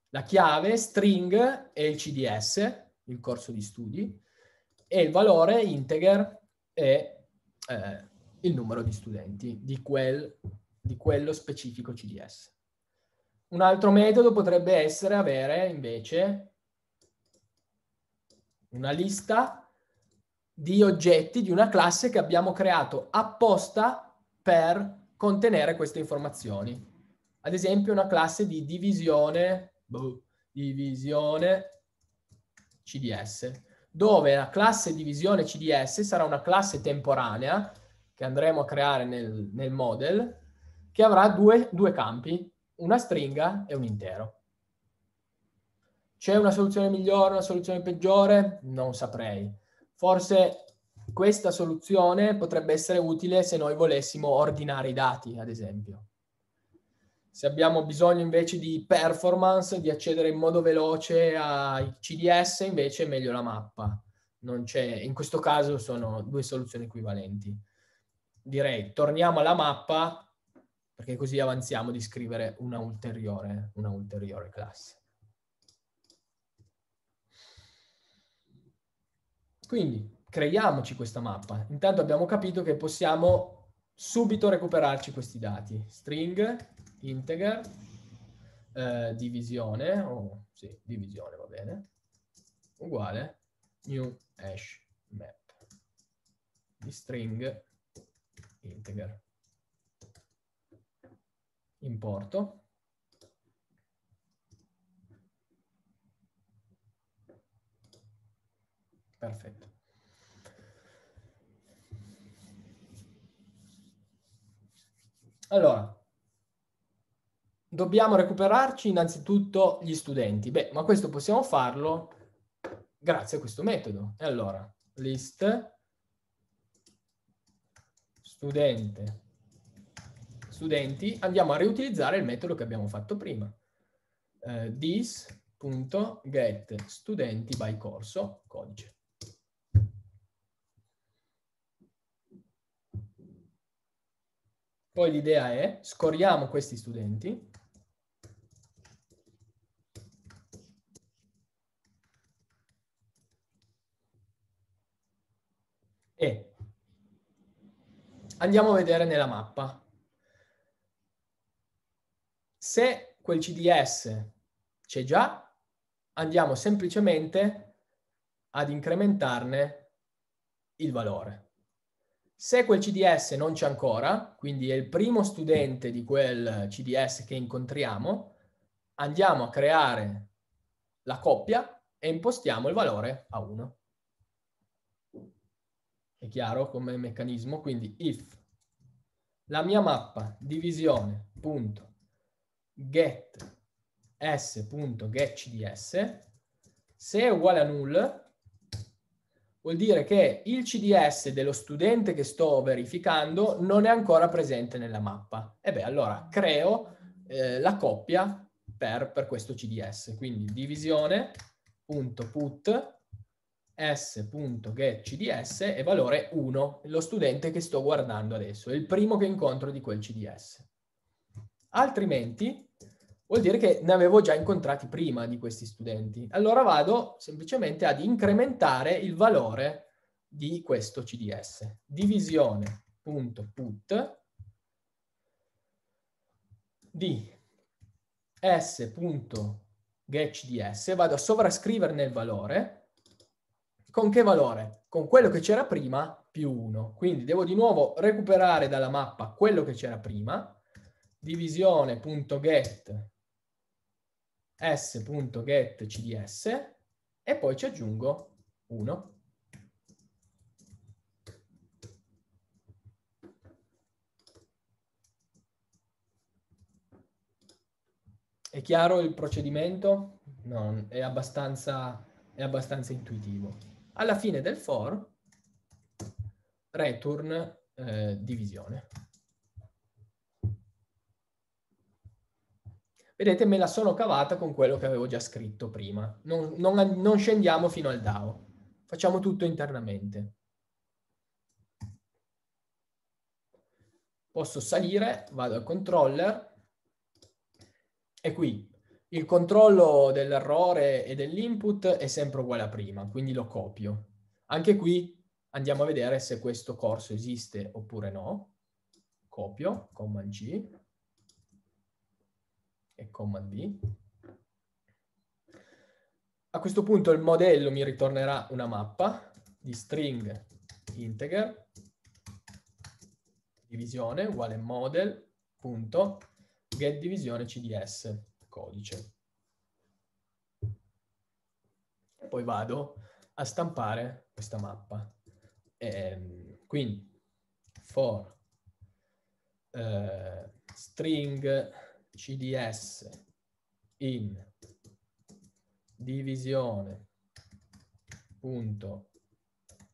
la chiave string è il CDS, il corso di studi, e il valore integer è eh, il numero di studenti di, quel, di quello specifico CDS. Un altro metodo potrebbe essere avere invece una lista di oggetti di una classe che abbiamo creato apposta per contenere queste informazioni ad esempio una classe di divisione, boh, divisione CDS, dove la classe divisione CDS sarà una classe temporanea che andremo a creare nel, nel model, che avrà due, due campi, una stringa e un intero. C'è una soluzione migliore, una soluzione peggiore? Non saprei. Forse questa soluzione potrebbe essere utile se noi volessimo ordinare i dati, ad esempio. Se abbiamo bisogno invece di performance, di accedere in modo veloce ai CDS, invece è meglio la mappa. in questo caso sono due soluzioni equivalenti. Direi, torniamo alla mappa, perché così avanziamo di scrivere una ulteriore, una ulteriore classe. Quindi creiamoci questa mappa. Intanto abbiamo capito che possiamo subito recuperarci questi dati. String integer, eh, divisione, oh, sì, divisione va bene, uguale new hash map di string integer. Importo. Perfetto. Allora, dobbiamo recuperarci innanzitutto gli studenti. Beh, ma questo possiamo farlo grazie a questo metodo. E allora, list studente studenti, andiamo a riutilizzare il metodo che abbiamo fatto prima. Eh, this.get studenti by corso codice. Poi l'idea è, scorriamo questi studenti, E andiamo a vedere nella mappa. Se quel CDS c'è già, andiamo semplicemente ad incrementarne il valore. Se quel CDS non c'è ancora, quindi è il primo studente di quel CDS che incontriamo, andiamo a creare la coppia e impostiamo il valore a 1. È chiaro come meccanismo? Quindi if la mia mappa divisione punto get s.getcds se è uguale a null vuol dire che il CDS dello studente che sto verificando non è ancora presente nella mappa. E beh, allora creo eh, la coppia per, per questo CDS. Quindi divisione.put s.getCDS e valore 1, lo studente che sto guardando adesso, è il primo che incontro di quel CDS. Altrimenti vuol dire che ne avevo già incontrati prima di questi studenti. Allora vado semplicemente ad incrementare il valore di questo CDS. Divisione.put di s.getCDS, vado a sovrascriverne il valore con che valore? Con quello che c'era prima più 1. Quindi devo di nuovo recuperare dalla mappa quello che c'era prima, divisione.get s.get cds e poi ci aggiungo 1. È chiaro il procedimento? No, è abbastanza, è abbastanza intuitivo alla fine del for return eh, divisione. Vedete, me la sono cavata con quello che avevo già scritto prima. Non, non, non scendiamo fino al DAO. Facciamo tutto internamente. Posso salire, vado al controller e qui il controllo dell'errore e dell'input è sempre uguale a prima, quindi lo copio. Anche qui andiamo a vedere se questo corso esiste oppure no. Copio, command G e command V. A questo punto il modello mi ritornerà una mappa di string integer divisione uguale model.getDivisione CDS codice. E poi vado a stampare questa mappa. E, ehm, quindi for eh, string cds in divisione punto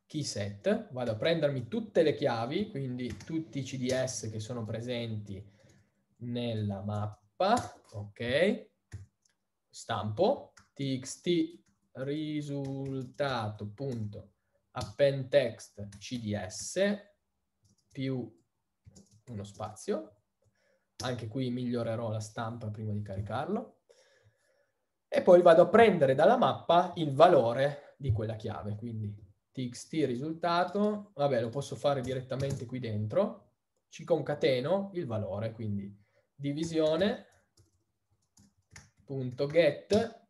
keyset, vado a prendermi tutte le chiavi, quindi tutti i CDS che sono presenti nella mappa ok, stampo, txt risultato text cds più uno spazio, anche qui migliorerò la stampa prima di caricarlo, e poi vado a prendere dalla mappa il valore di quella chiave, quindi txt risultato, vabbè lo posso fare direttamente qui dentro, ci concateno il valore, quindi divisione divisione.get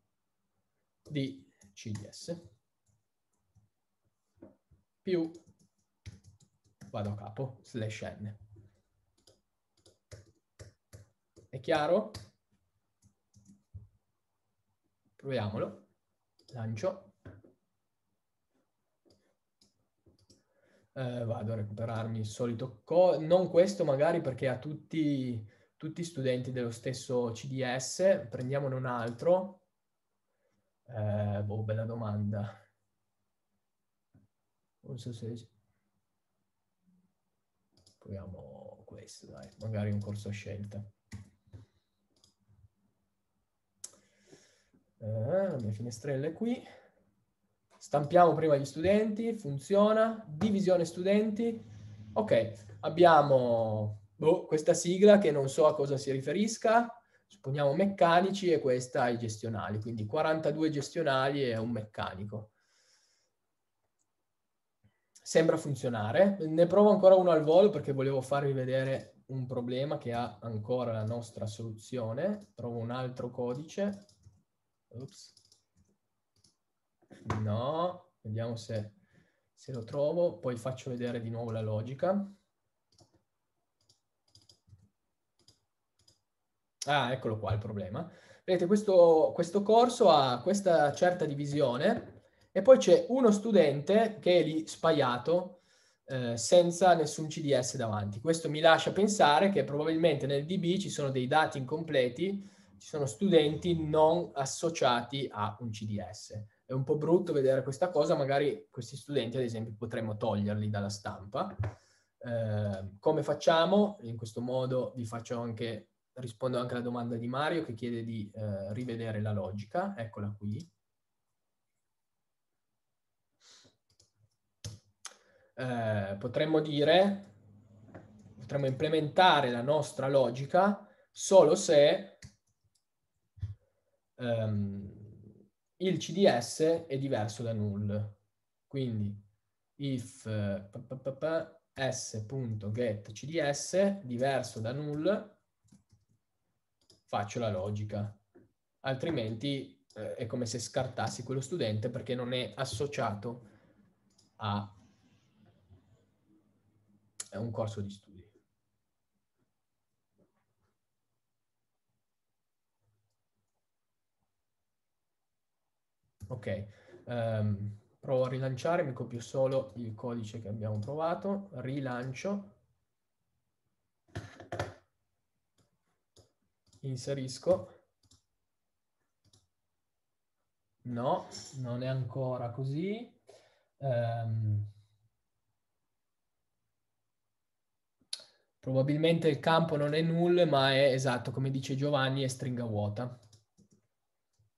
di CDS più vado a capo slash n è chiaro? proviamolo lancio eh, vado a recuperarmi il solito non questo magari perché a tutti tutti studenti dello stesso CDS, prendiamone un altro. Eh, boh, bella domanda. Non so se... Proviamo questo, dai, magari un corso a scelta. Eh, la mia finestrella è qui. Stampiamo prima gli studenti, funziona. Divisione studenti. Ok, abbiamo boh, questa sigla che non so a cosa si riferisca, supponiamo meccanici e questa ai gestionali, quindi 42 gestionali e un meccanico. Sembra funzionare, ne provo ancora uno al volo perché volevo farvi vedere un problema che ha ancora la nostra soluzione, trovo un altro codice, Oops. no, vediamo se, se lo trovo, poi faccio vedere di nuovo la logica. Ah, eccolo qua il problema. Vedete, questo, questo corso ha questa certa divisione e poi c'è uno studente che è lì spaiato eh, senza nessun CDS davanti. Questo mi lascia pensare che probabilmente nel DB ci sono dei dati incompleti, ci sono studenti non associati a un CDS. È un po' brutto vedere questa cosa, magari questi studenti ad esempio potremmo toglierli dalla stampa. Eh, come facciamo? In questo modo vi faccio anche rispondo anche alla domanda di Mario che chiede di eh, rivedere la logica, eccola qui. Eh, potremmo dire, potremmo implementare la nostra logica solo se ehm, il CDS è diverso da null. Quindi if eh, s.getCDS diverso da null faccio la logica, altrimenti eh, è come se scartassi quello studente perché non è associato a, a un corso di studi. Ok, um, provo a rilanciare, mi copio solo il codice che abbiamo provato, rilancio inserisco. No, non è ancora così. Um, probabilmente il campo non è null, ma è esatto, come dice Giovanni, è stringa vuota.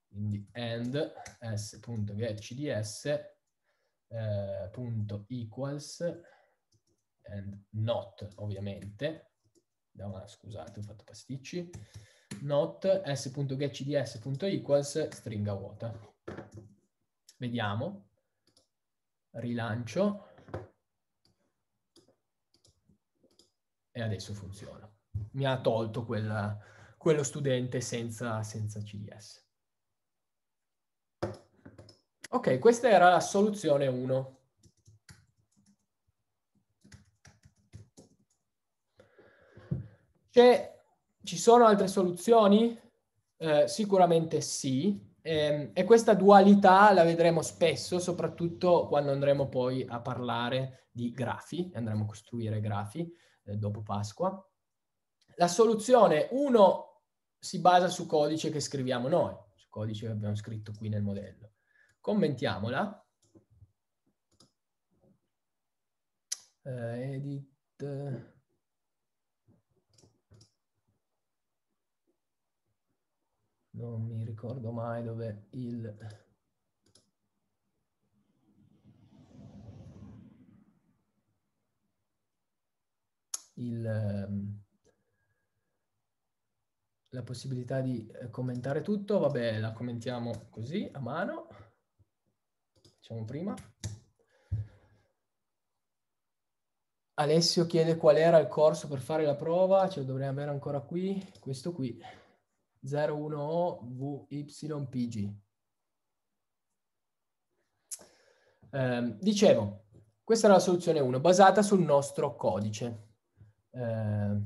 Quindi and s.getcds eh, equals and not, ovviamente. scusate, ho fatto pasticci not s.getcds.equals stringa vuota. Vediamo, rilancio e adesso funziona. Mi ha tolto quel, quello studente senza, senza CDS. Ok, questa era la soluzione 1. C'è ci sono altre soluzioni? Eh, sicuramente sì, ehm, e questa dualità la vedremo spesso, soprattutto quando andremo poi a parlare di grafi, andremo a costruire grafi eh, dopo Pasqua. La soluzione, uno, si basa su codice che scriviamo noi, su codice che abbiamo scritto qui nel modello. Commentiamola. Eh, edit non mi ricordo mai dove il il ehm, la possibilità di eh, commentare tutto, vabbè, la commentiamo così a mano. Facciamo prima. Alessio chiede qual era il corso per fare la prova, ce lo dovrei avere ancora qui, questo qui. 01 ovypg Eh, dicevo, questa era la soluzione 1, basata sul nostro codice. Eh,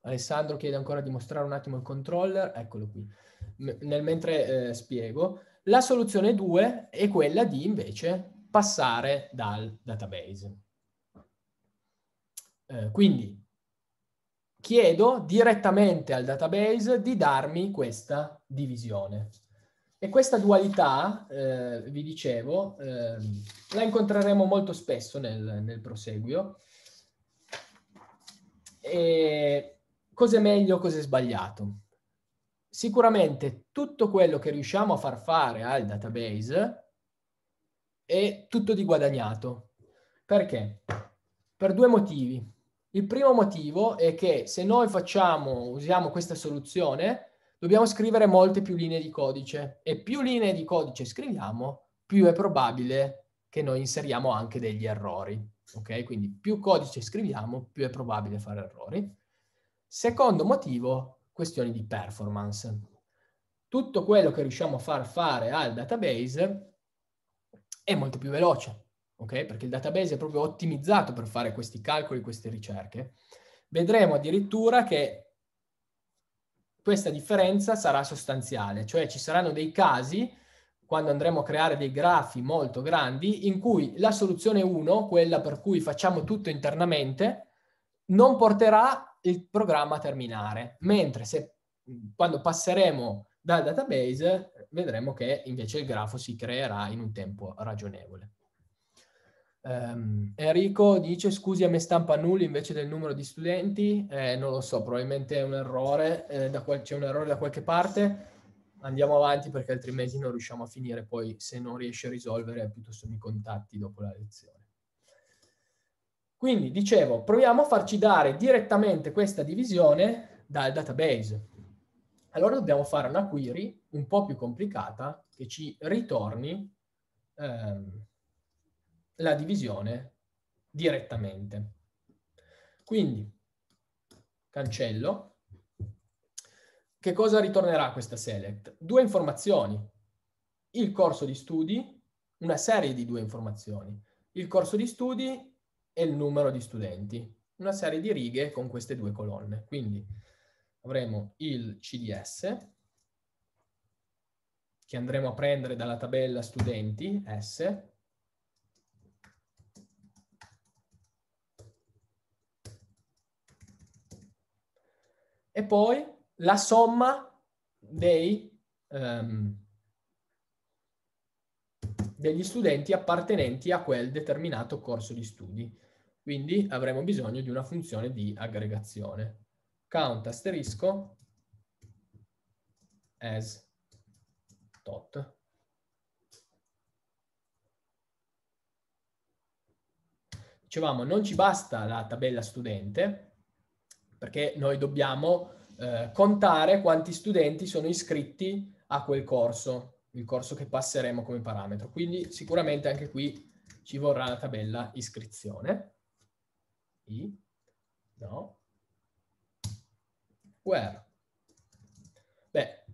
Alessandro chiede ancora di mostrare un attimo il controller, eccolo qui. M nel mentre eh, spiego, la soluzione 2 è quella di invece passare dal database. Eh, quindi chiedo direttamente al database di darmi questa divisione. E questa dualità, eh, vi dicevo, eh, la incontreremo molto spesso nel, nel proseguio. cos'è meglio, cos'è sbagliato? Sicuramente tutto quello che riusciamo a far fare al database è tutto di guadagnato. Perché? Per due motivi. Il primo motivo è che se noi facciamo, usiamo questa soluzione, dobbiamo scrivere molte più linee di codice e più linee di codice scriviamo, più è probabile che noi inseriamo anche degli errori. Ok? Quindi più codice scriviamo, più è probabile fare errori. Secondo motivo, questioni di performance. Tutto quello che riusciamo a far fare al database è molto più veloce okay? perché il database è proprio ottimizzato per fare questi calcoli, queste ricerche, vedremo addirittura che questa differenza sarà sostanziale, cioè ci saranno dei casi quando andremo a creare dei grafi molto grandi in cui la soluzione 1, quella per cui facciamo tutto internamente, non porterà il programma a terminare, mentre se quando passeremo dal database vedremo che invece il grafo si creerà in un tempo ragionevole. Um, Enrico dice scusi a me stampa nulla invece del numero di studenti, eh, non lo so, probabilmente è un errore, eh, qual- c'è un errore da qualche parte, andiamo avanti perché altrimenti non riusciamo a finire, poi se non riesce a risolvere piuttosto mi contatti dopo la lezione. Quindi dicevo, proviamo a farci dare direttamente questa divisione dal database. Allora dobbiamo fare una query un po' più complicata che ci ritorni. Ehm, la divisione direttamente. Quindi cancello. Che cosa ritornerà questa select? Due informazioni. Il corso di studi, una serie di due informazioni. Il corso di studi e il numero di studenti. Una serie di righe con queste due colonne. Quindi avremo il CDS che andremo a prendere dalla tabella studenti S e poi la somma dei, um, degli studenti appartenenti a quel determinato corso di studi. Quindi avremo bisogno di una funzione di aggregazione. Count asterisco as tot. Dicevamo, non ci basta la tabella studente, perché noi dobbiamo eh, contare quanti studenti sono iscritti a quel corso, il corso che passeremo come parametro. Quindi sicuramente anche qui ci vorrà la tabella iscrizione. I, no, where. Beh,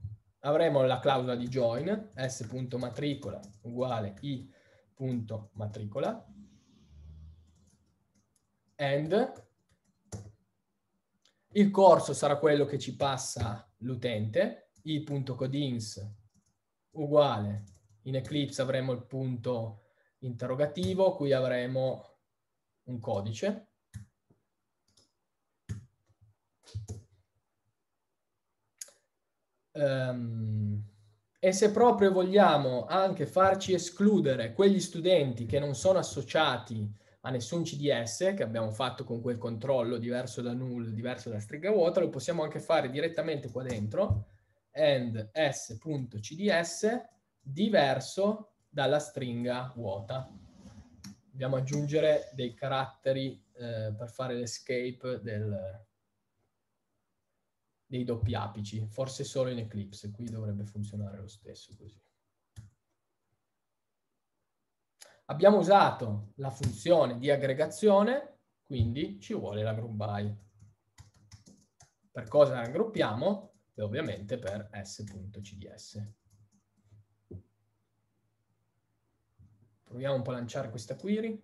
avremo la clausola di join, s.matricola uguale i.matricola, and il corso sarà quello che ci passa l'utente, i.codings uguale, in Eclipse avremo il punto interrogativo, qui avremo un codice. Um, e se proprio vogliamo anche farci escludere quegli studenti che non sono associati a nessun CDS che abbiamo fatto con quel controllo diverso da null, diverso da stringa vuota, lo possiamo anche fare direttamente qua dentro, and s.cds diverso dalla stringa vuota. Dobbiamo aggiungere dei caratteri eh, per fare l'escape del, dei doppi apici, forse solo in Eclipse, qui dovrebbe funzionare lo stesso così. Abbiamo usato la funzione di aggregazione, quindi ci vuole la group by. Per cosa la raggruppiamo? E ovviamente per s.cds. Proviamo un po' a lanciare questa query.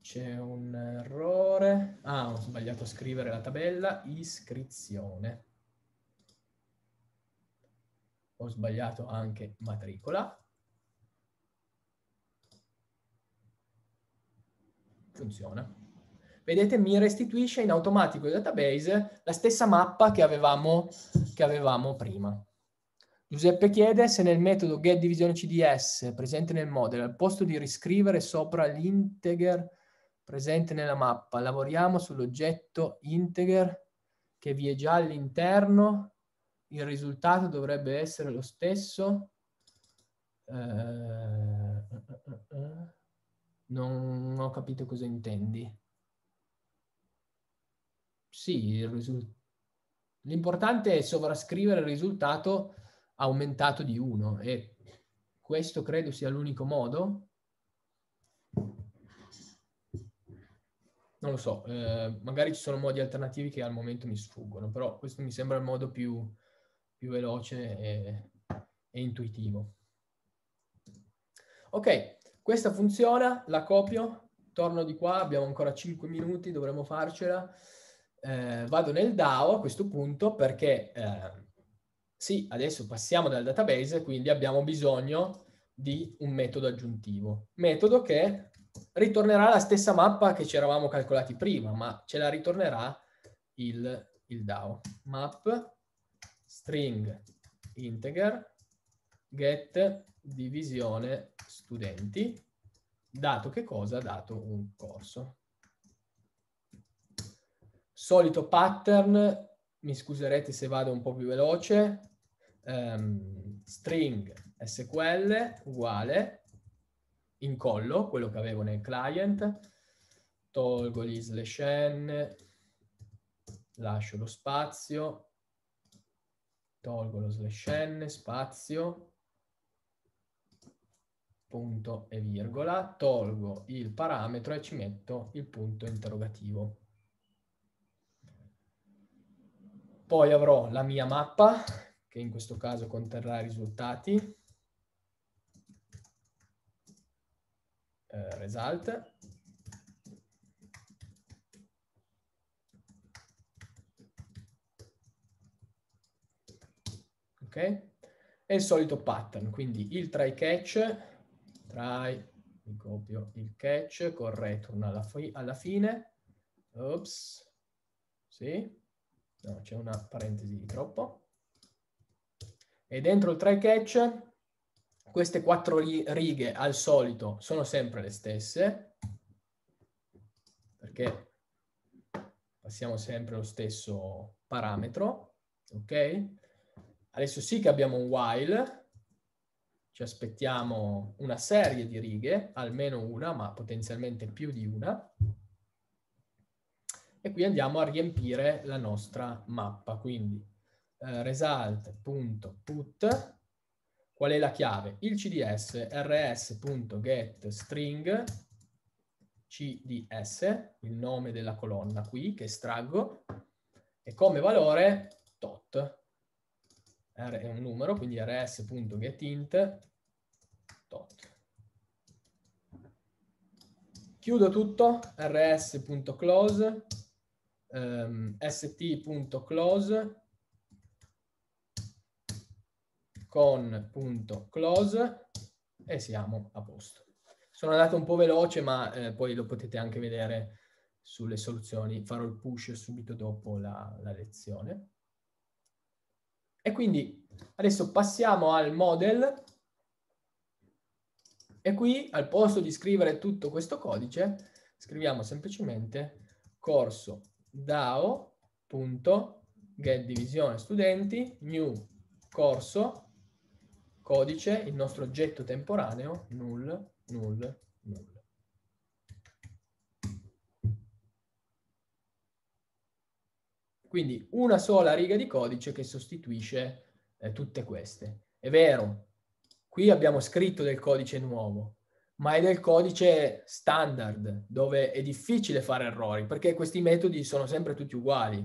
C'è un errore. Ah, ho sbagliato a scrivere la tabella. Iscrizione. Ho sbagliato anche matricola. funziona. Vedete, mi restituisce in automatico il database la stessa mappa che avevamo, che avevamo prima. Giuseppe chiede se nel metodo getDivisioneCDS presente nel model, al posto di riscrivere sopra l'integer presente nella mappa, lavoriamo sull'oggetto integer che vi è già all'interno, il risultato dovrebbe essere lo stesso. Eh, non ho capito cosa intendi. Sì, l'importante è sovrascrivere il risultato aumentato di 1 e questo credo sia l'unico modo. Non lo so, eh, magari ci sono modi alternativi che al momento mi sfuggono, però questo mi sembra il modo più, più veloce e, e intuitivo. Ok, questa funziona, la copio, torno di qua, abbiamo ancora 5 minuti, dovremmo farcela. Eh, vado nel DAO a questo punto perché eh, sì, adesso passiamo dal database, quindi abbiamo bisogno di un metodo aggiuntivo. Metodo che ritornerà la stessa mappa che ci eravamo calcolati prima, ma ce la ritornerà il, il DAO. Map string integer get divisione studenti, dato che cosa? Dato un corso. Solito pattern, mi scuserete se vado un po' più veloce, um, string SQL uguale incollo, quello che avevo nel client, tolgo gli slash n, lascio lo spazio, tolgo lo slash n, spazio, punto e virgola, tolgo il parametro e ci metto il punto interrogativo. Poi avrò la mia mappa, che in questo caso conterrà i risultati, eh, result, ok? E il solito pattern, quindi il try catch try, mi copio il catch con return alla, fi alla fine. Ops, sì, no, c'è una parentesi di troppo. E dentro il try catch queste quattro righe al solito sono sempre le stesse, perché passiamo sempre lo stesso parametro, ok? Adesso sì che abbiamo un while, ci aspettiamo una serie di righe, almeno una, ma potenzialmente più di una. E qui andiamo a riempire la nostra mappa, quindi eh, result.put, qual è la chiave? Il cds rs.getString cds, il nome della colonna qui che estraggo, e come valore tot, R è un numero, quindi rs.getInt Chiudo tutto, rs.close, ehm, st.close con.close e siamo a posto. Sono andato un po' veloce, ma eh, poi lo potete anche vedere sulle soluzioni. Farò il push subito dopo la, la lezione. E quindi adesso passiamo al model e qui al posto di scrivere tutto questo codice scriviamo semplicemente corso dao.getDivisione studenti new corso codice il nostro oggetto temporaneo null null null Quindi una sola riga di codice che sostituisce eh, tutte queste. È vero, qui abbiamo scritto del codice nuovo, ma è del codice standard, dove è difficile fare errori, perché questi metodi sono sempre tutti uguali.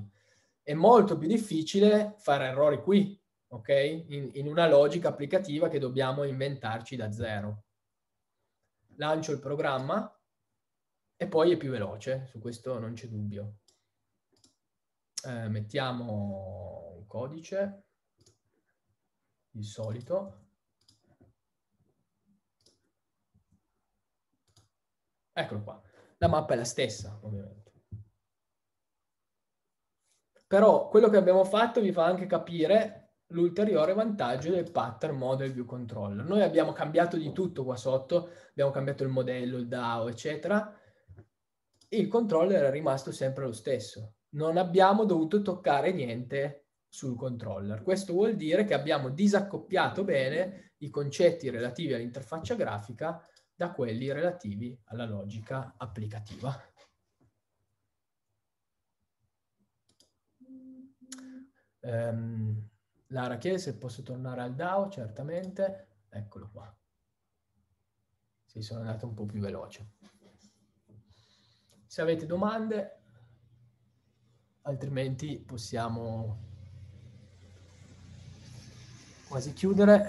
È molto più difficile fare errori qui, ok? In, in una logica applicativa che dobbiamo inventarci da zero. Lancio il programma e poi è più veloce, su questo non c'è dubbio eh, mettiamo un codice, il solito. Eccolo qua. La mappa è la stessa, ovviamente. Però quello che abbiamo fatto vi fa anche capire l'ulteriore vantaggio del pattern model view controller. Noi abbiamo cambiato di tutto qua sotto, abbiamo cambiato il modello, il DAO, eccetera. Il controller è rimasto sempre lo stesso non abbiamo dovuto toccare niente sul controller. Questo vuol dire che abbiamo disaccoppiato bene i concetti relativi all'interfaccia grafica da quelli relativi alla logica applicativa. Um, Lara chiede se posso tornare al DAO, certamente. Eccolo qua. Sì, sono andato un po' più veloce. Se avete domande, altrimenti possiamo quasi chiudere.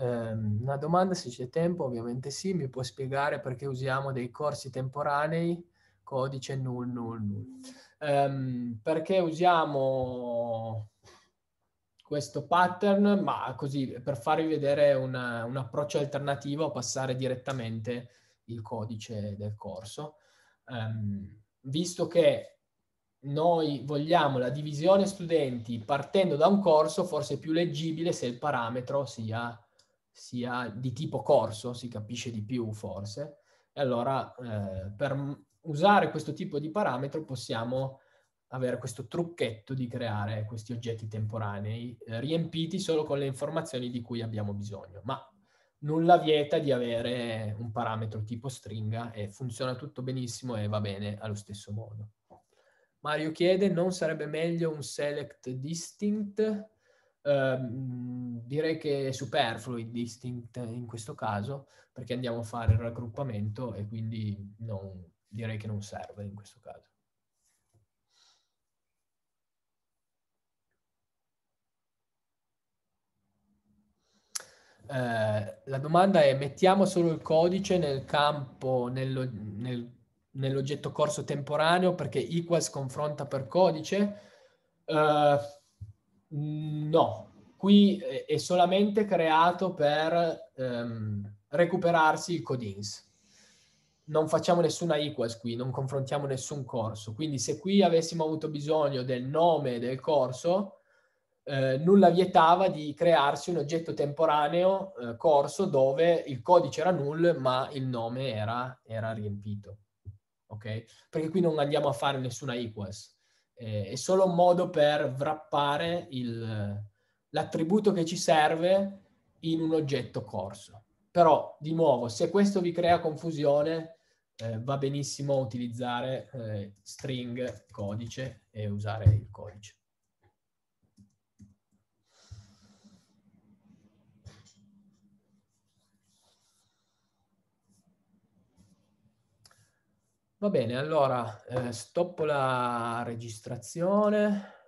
Eh, una domanda, se c'è tempo, ovviamente sì, mi può spiegare perché usiamo dei corsi temporanei, codice null, null, null. Eh, perché usiamo questo pattern, ma così per farvi vedere una, un approccio alternativo, passare direttamente il codice del corso. Um, visto che noi vogliamo la divisione studenti partendo da un corso, forse è più leggibile se il parametro sia, sia di tipo corso, si capisce di più forse. E allora eh, per usare questo tipo di parametro possiamo avere questo trucchetto di creare questi oggetti temporanei eh, riempiti solo con le informazioni di cui abbiamo bisogno, ma nulla vieta di avere un parametro tipo stringa e funziona tutto benissimo e va bene allo stesso modo. Mario chiede, non sarebbe meglio un select distinct? Uh, direi che è superfluo il distinct in questo caso, perché andiamo a fare il raggruppamento e quindi non, direi che non serve in questo caso. Uh, la domanda è mettiamo solo il codice nel campo, nel, nel nell'oggetto corso temporaneo perché equals confronta per codice? Uh, no, qui è solamente creato per um, recuperarsi il codins. Non facciamo nessuna equals qui, non confrontiamo nessun corso. Quindi se qui avessimo avuto bisogno del nome del corso, eh, nulla vietava di crearsi un oggetto temporaneo eh, corso dove il codice era null ma il nome era, era riempito. Okay? Perché qui non andiamo a fare nessuna equals, eh, è solo un modo per wrappare il, l'attributo che ci serve in un oggetto corso. Però, di nuovo, se questo vi crea confusione, eh, va benissimo utilizzare eh, string codice e usare il codice. Va bene, allora eh, stoppo la registrazione.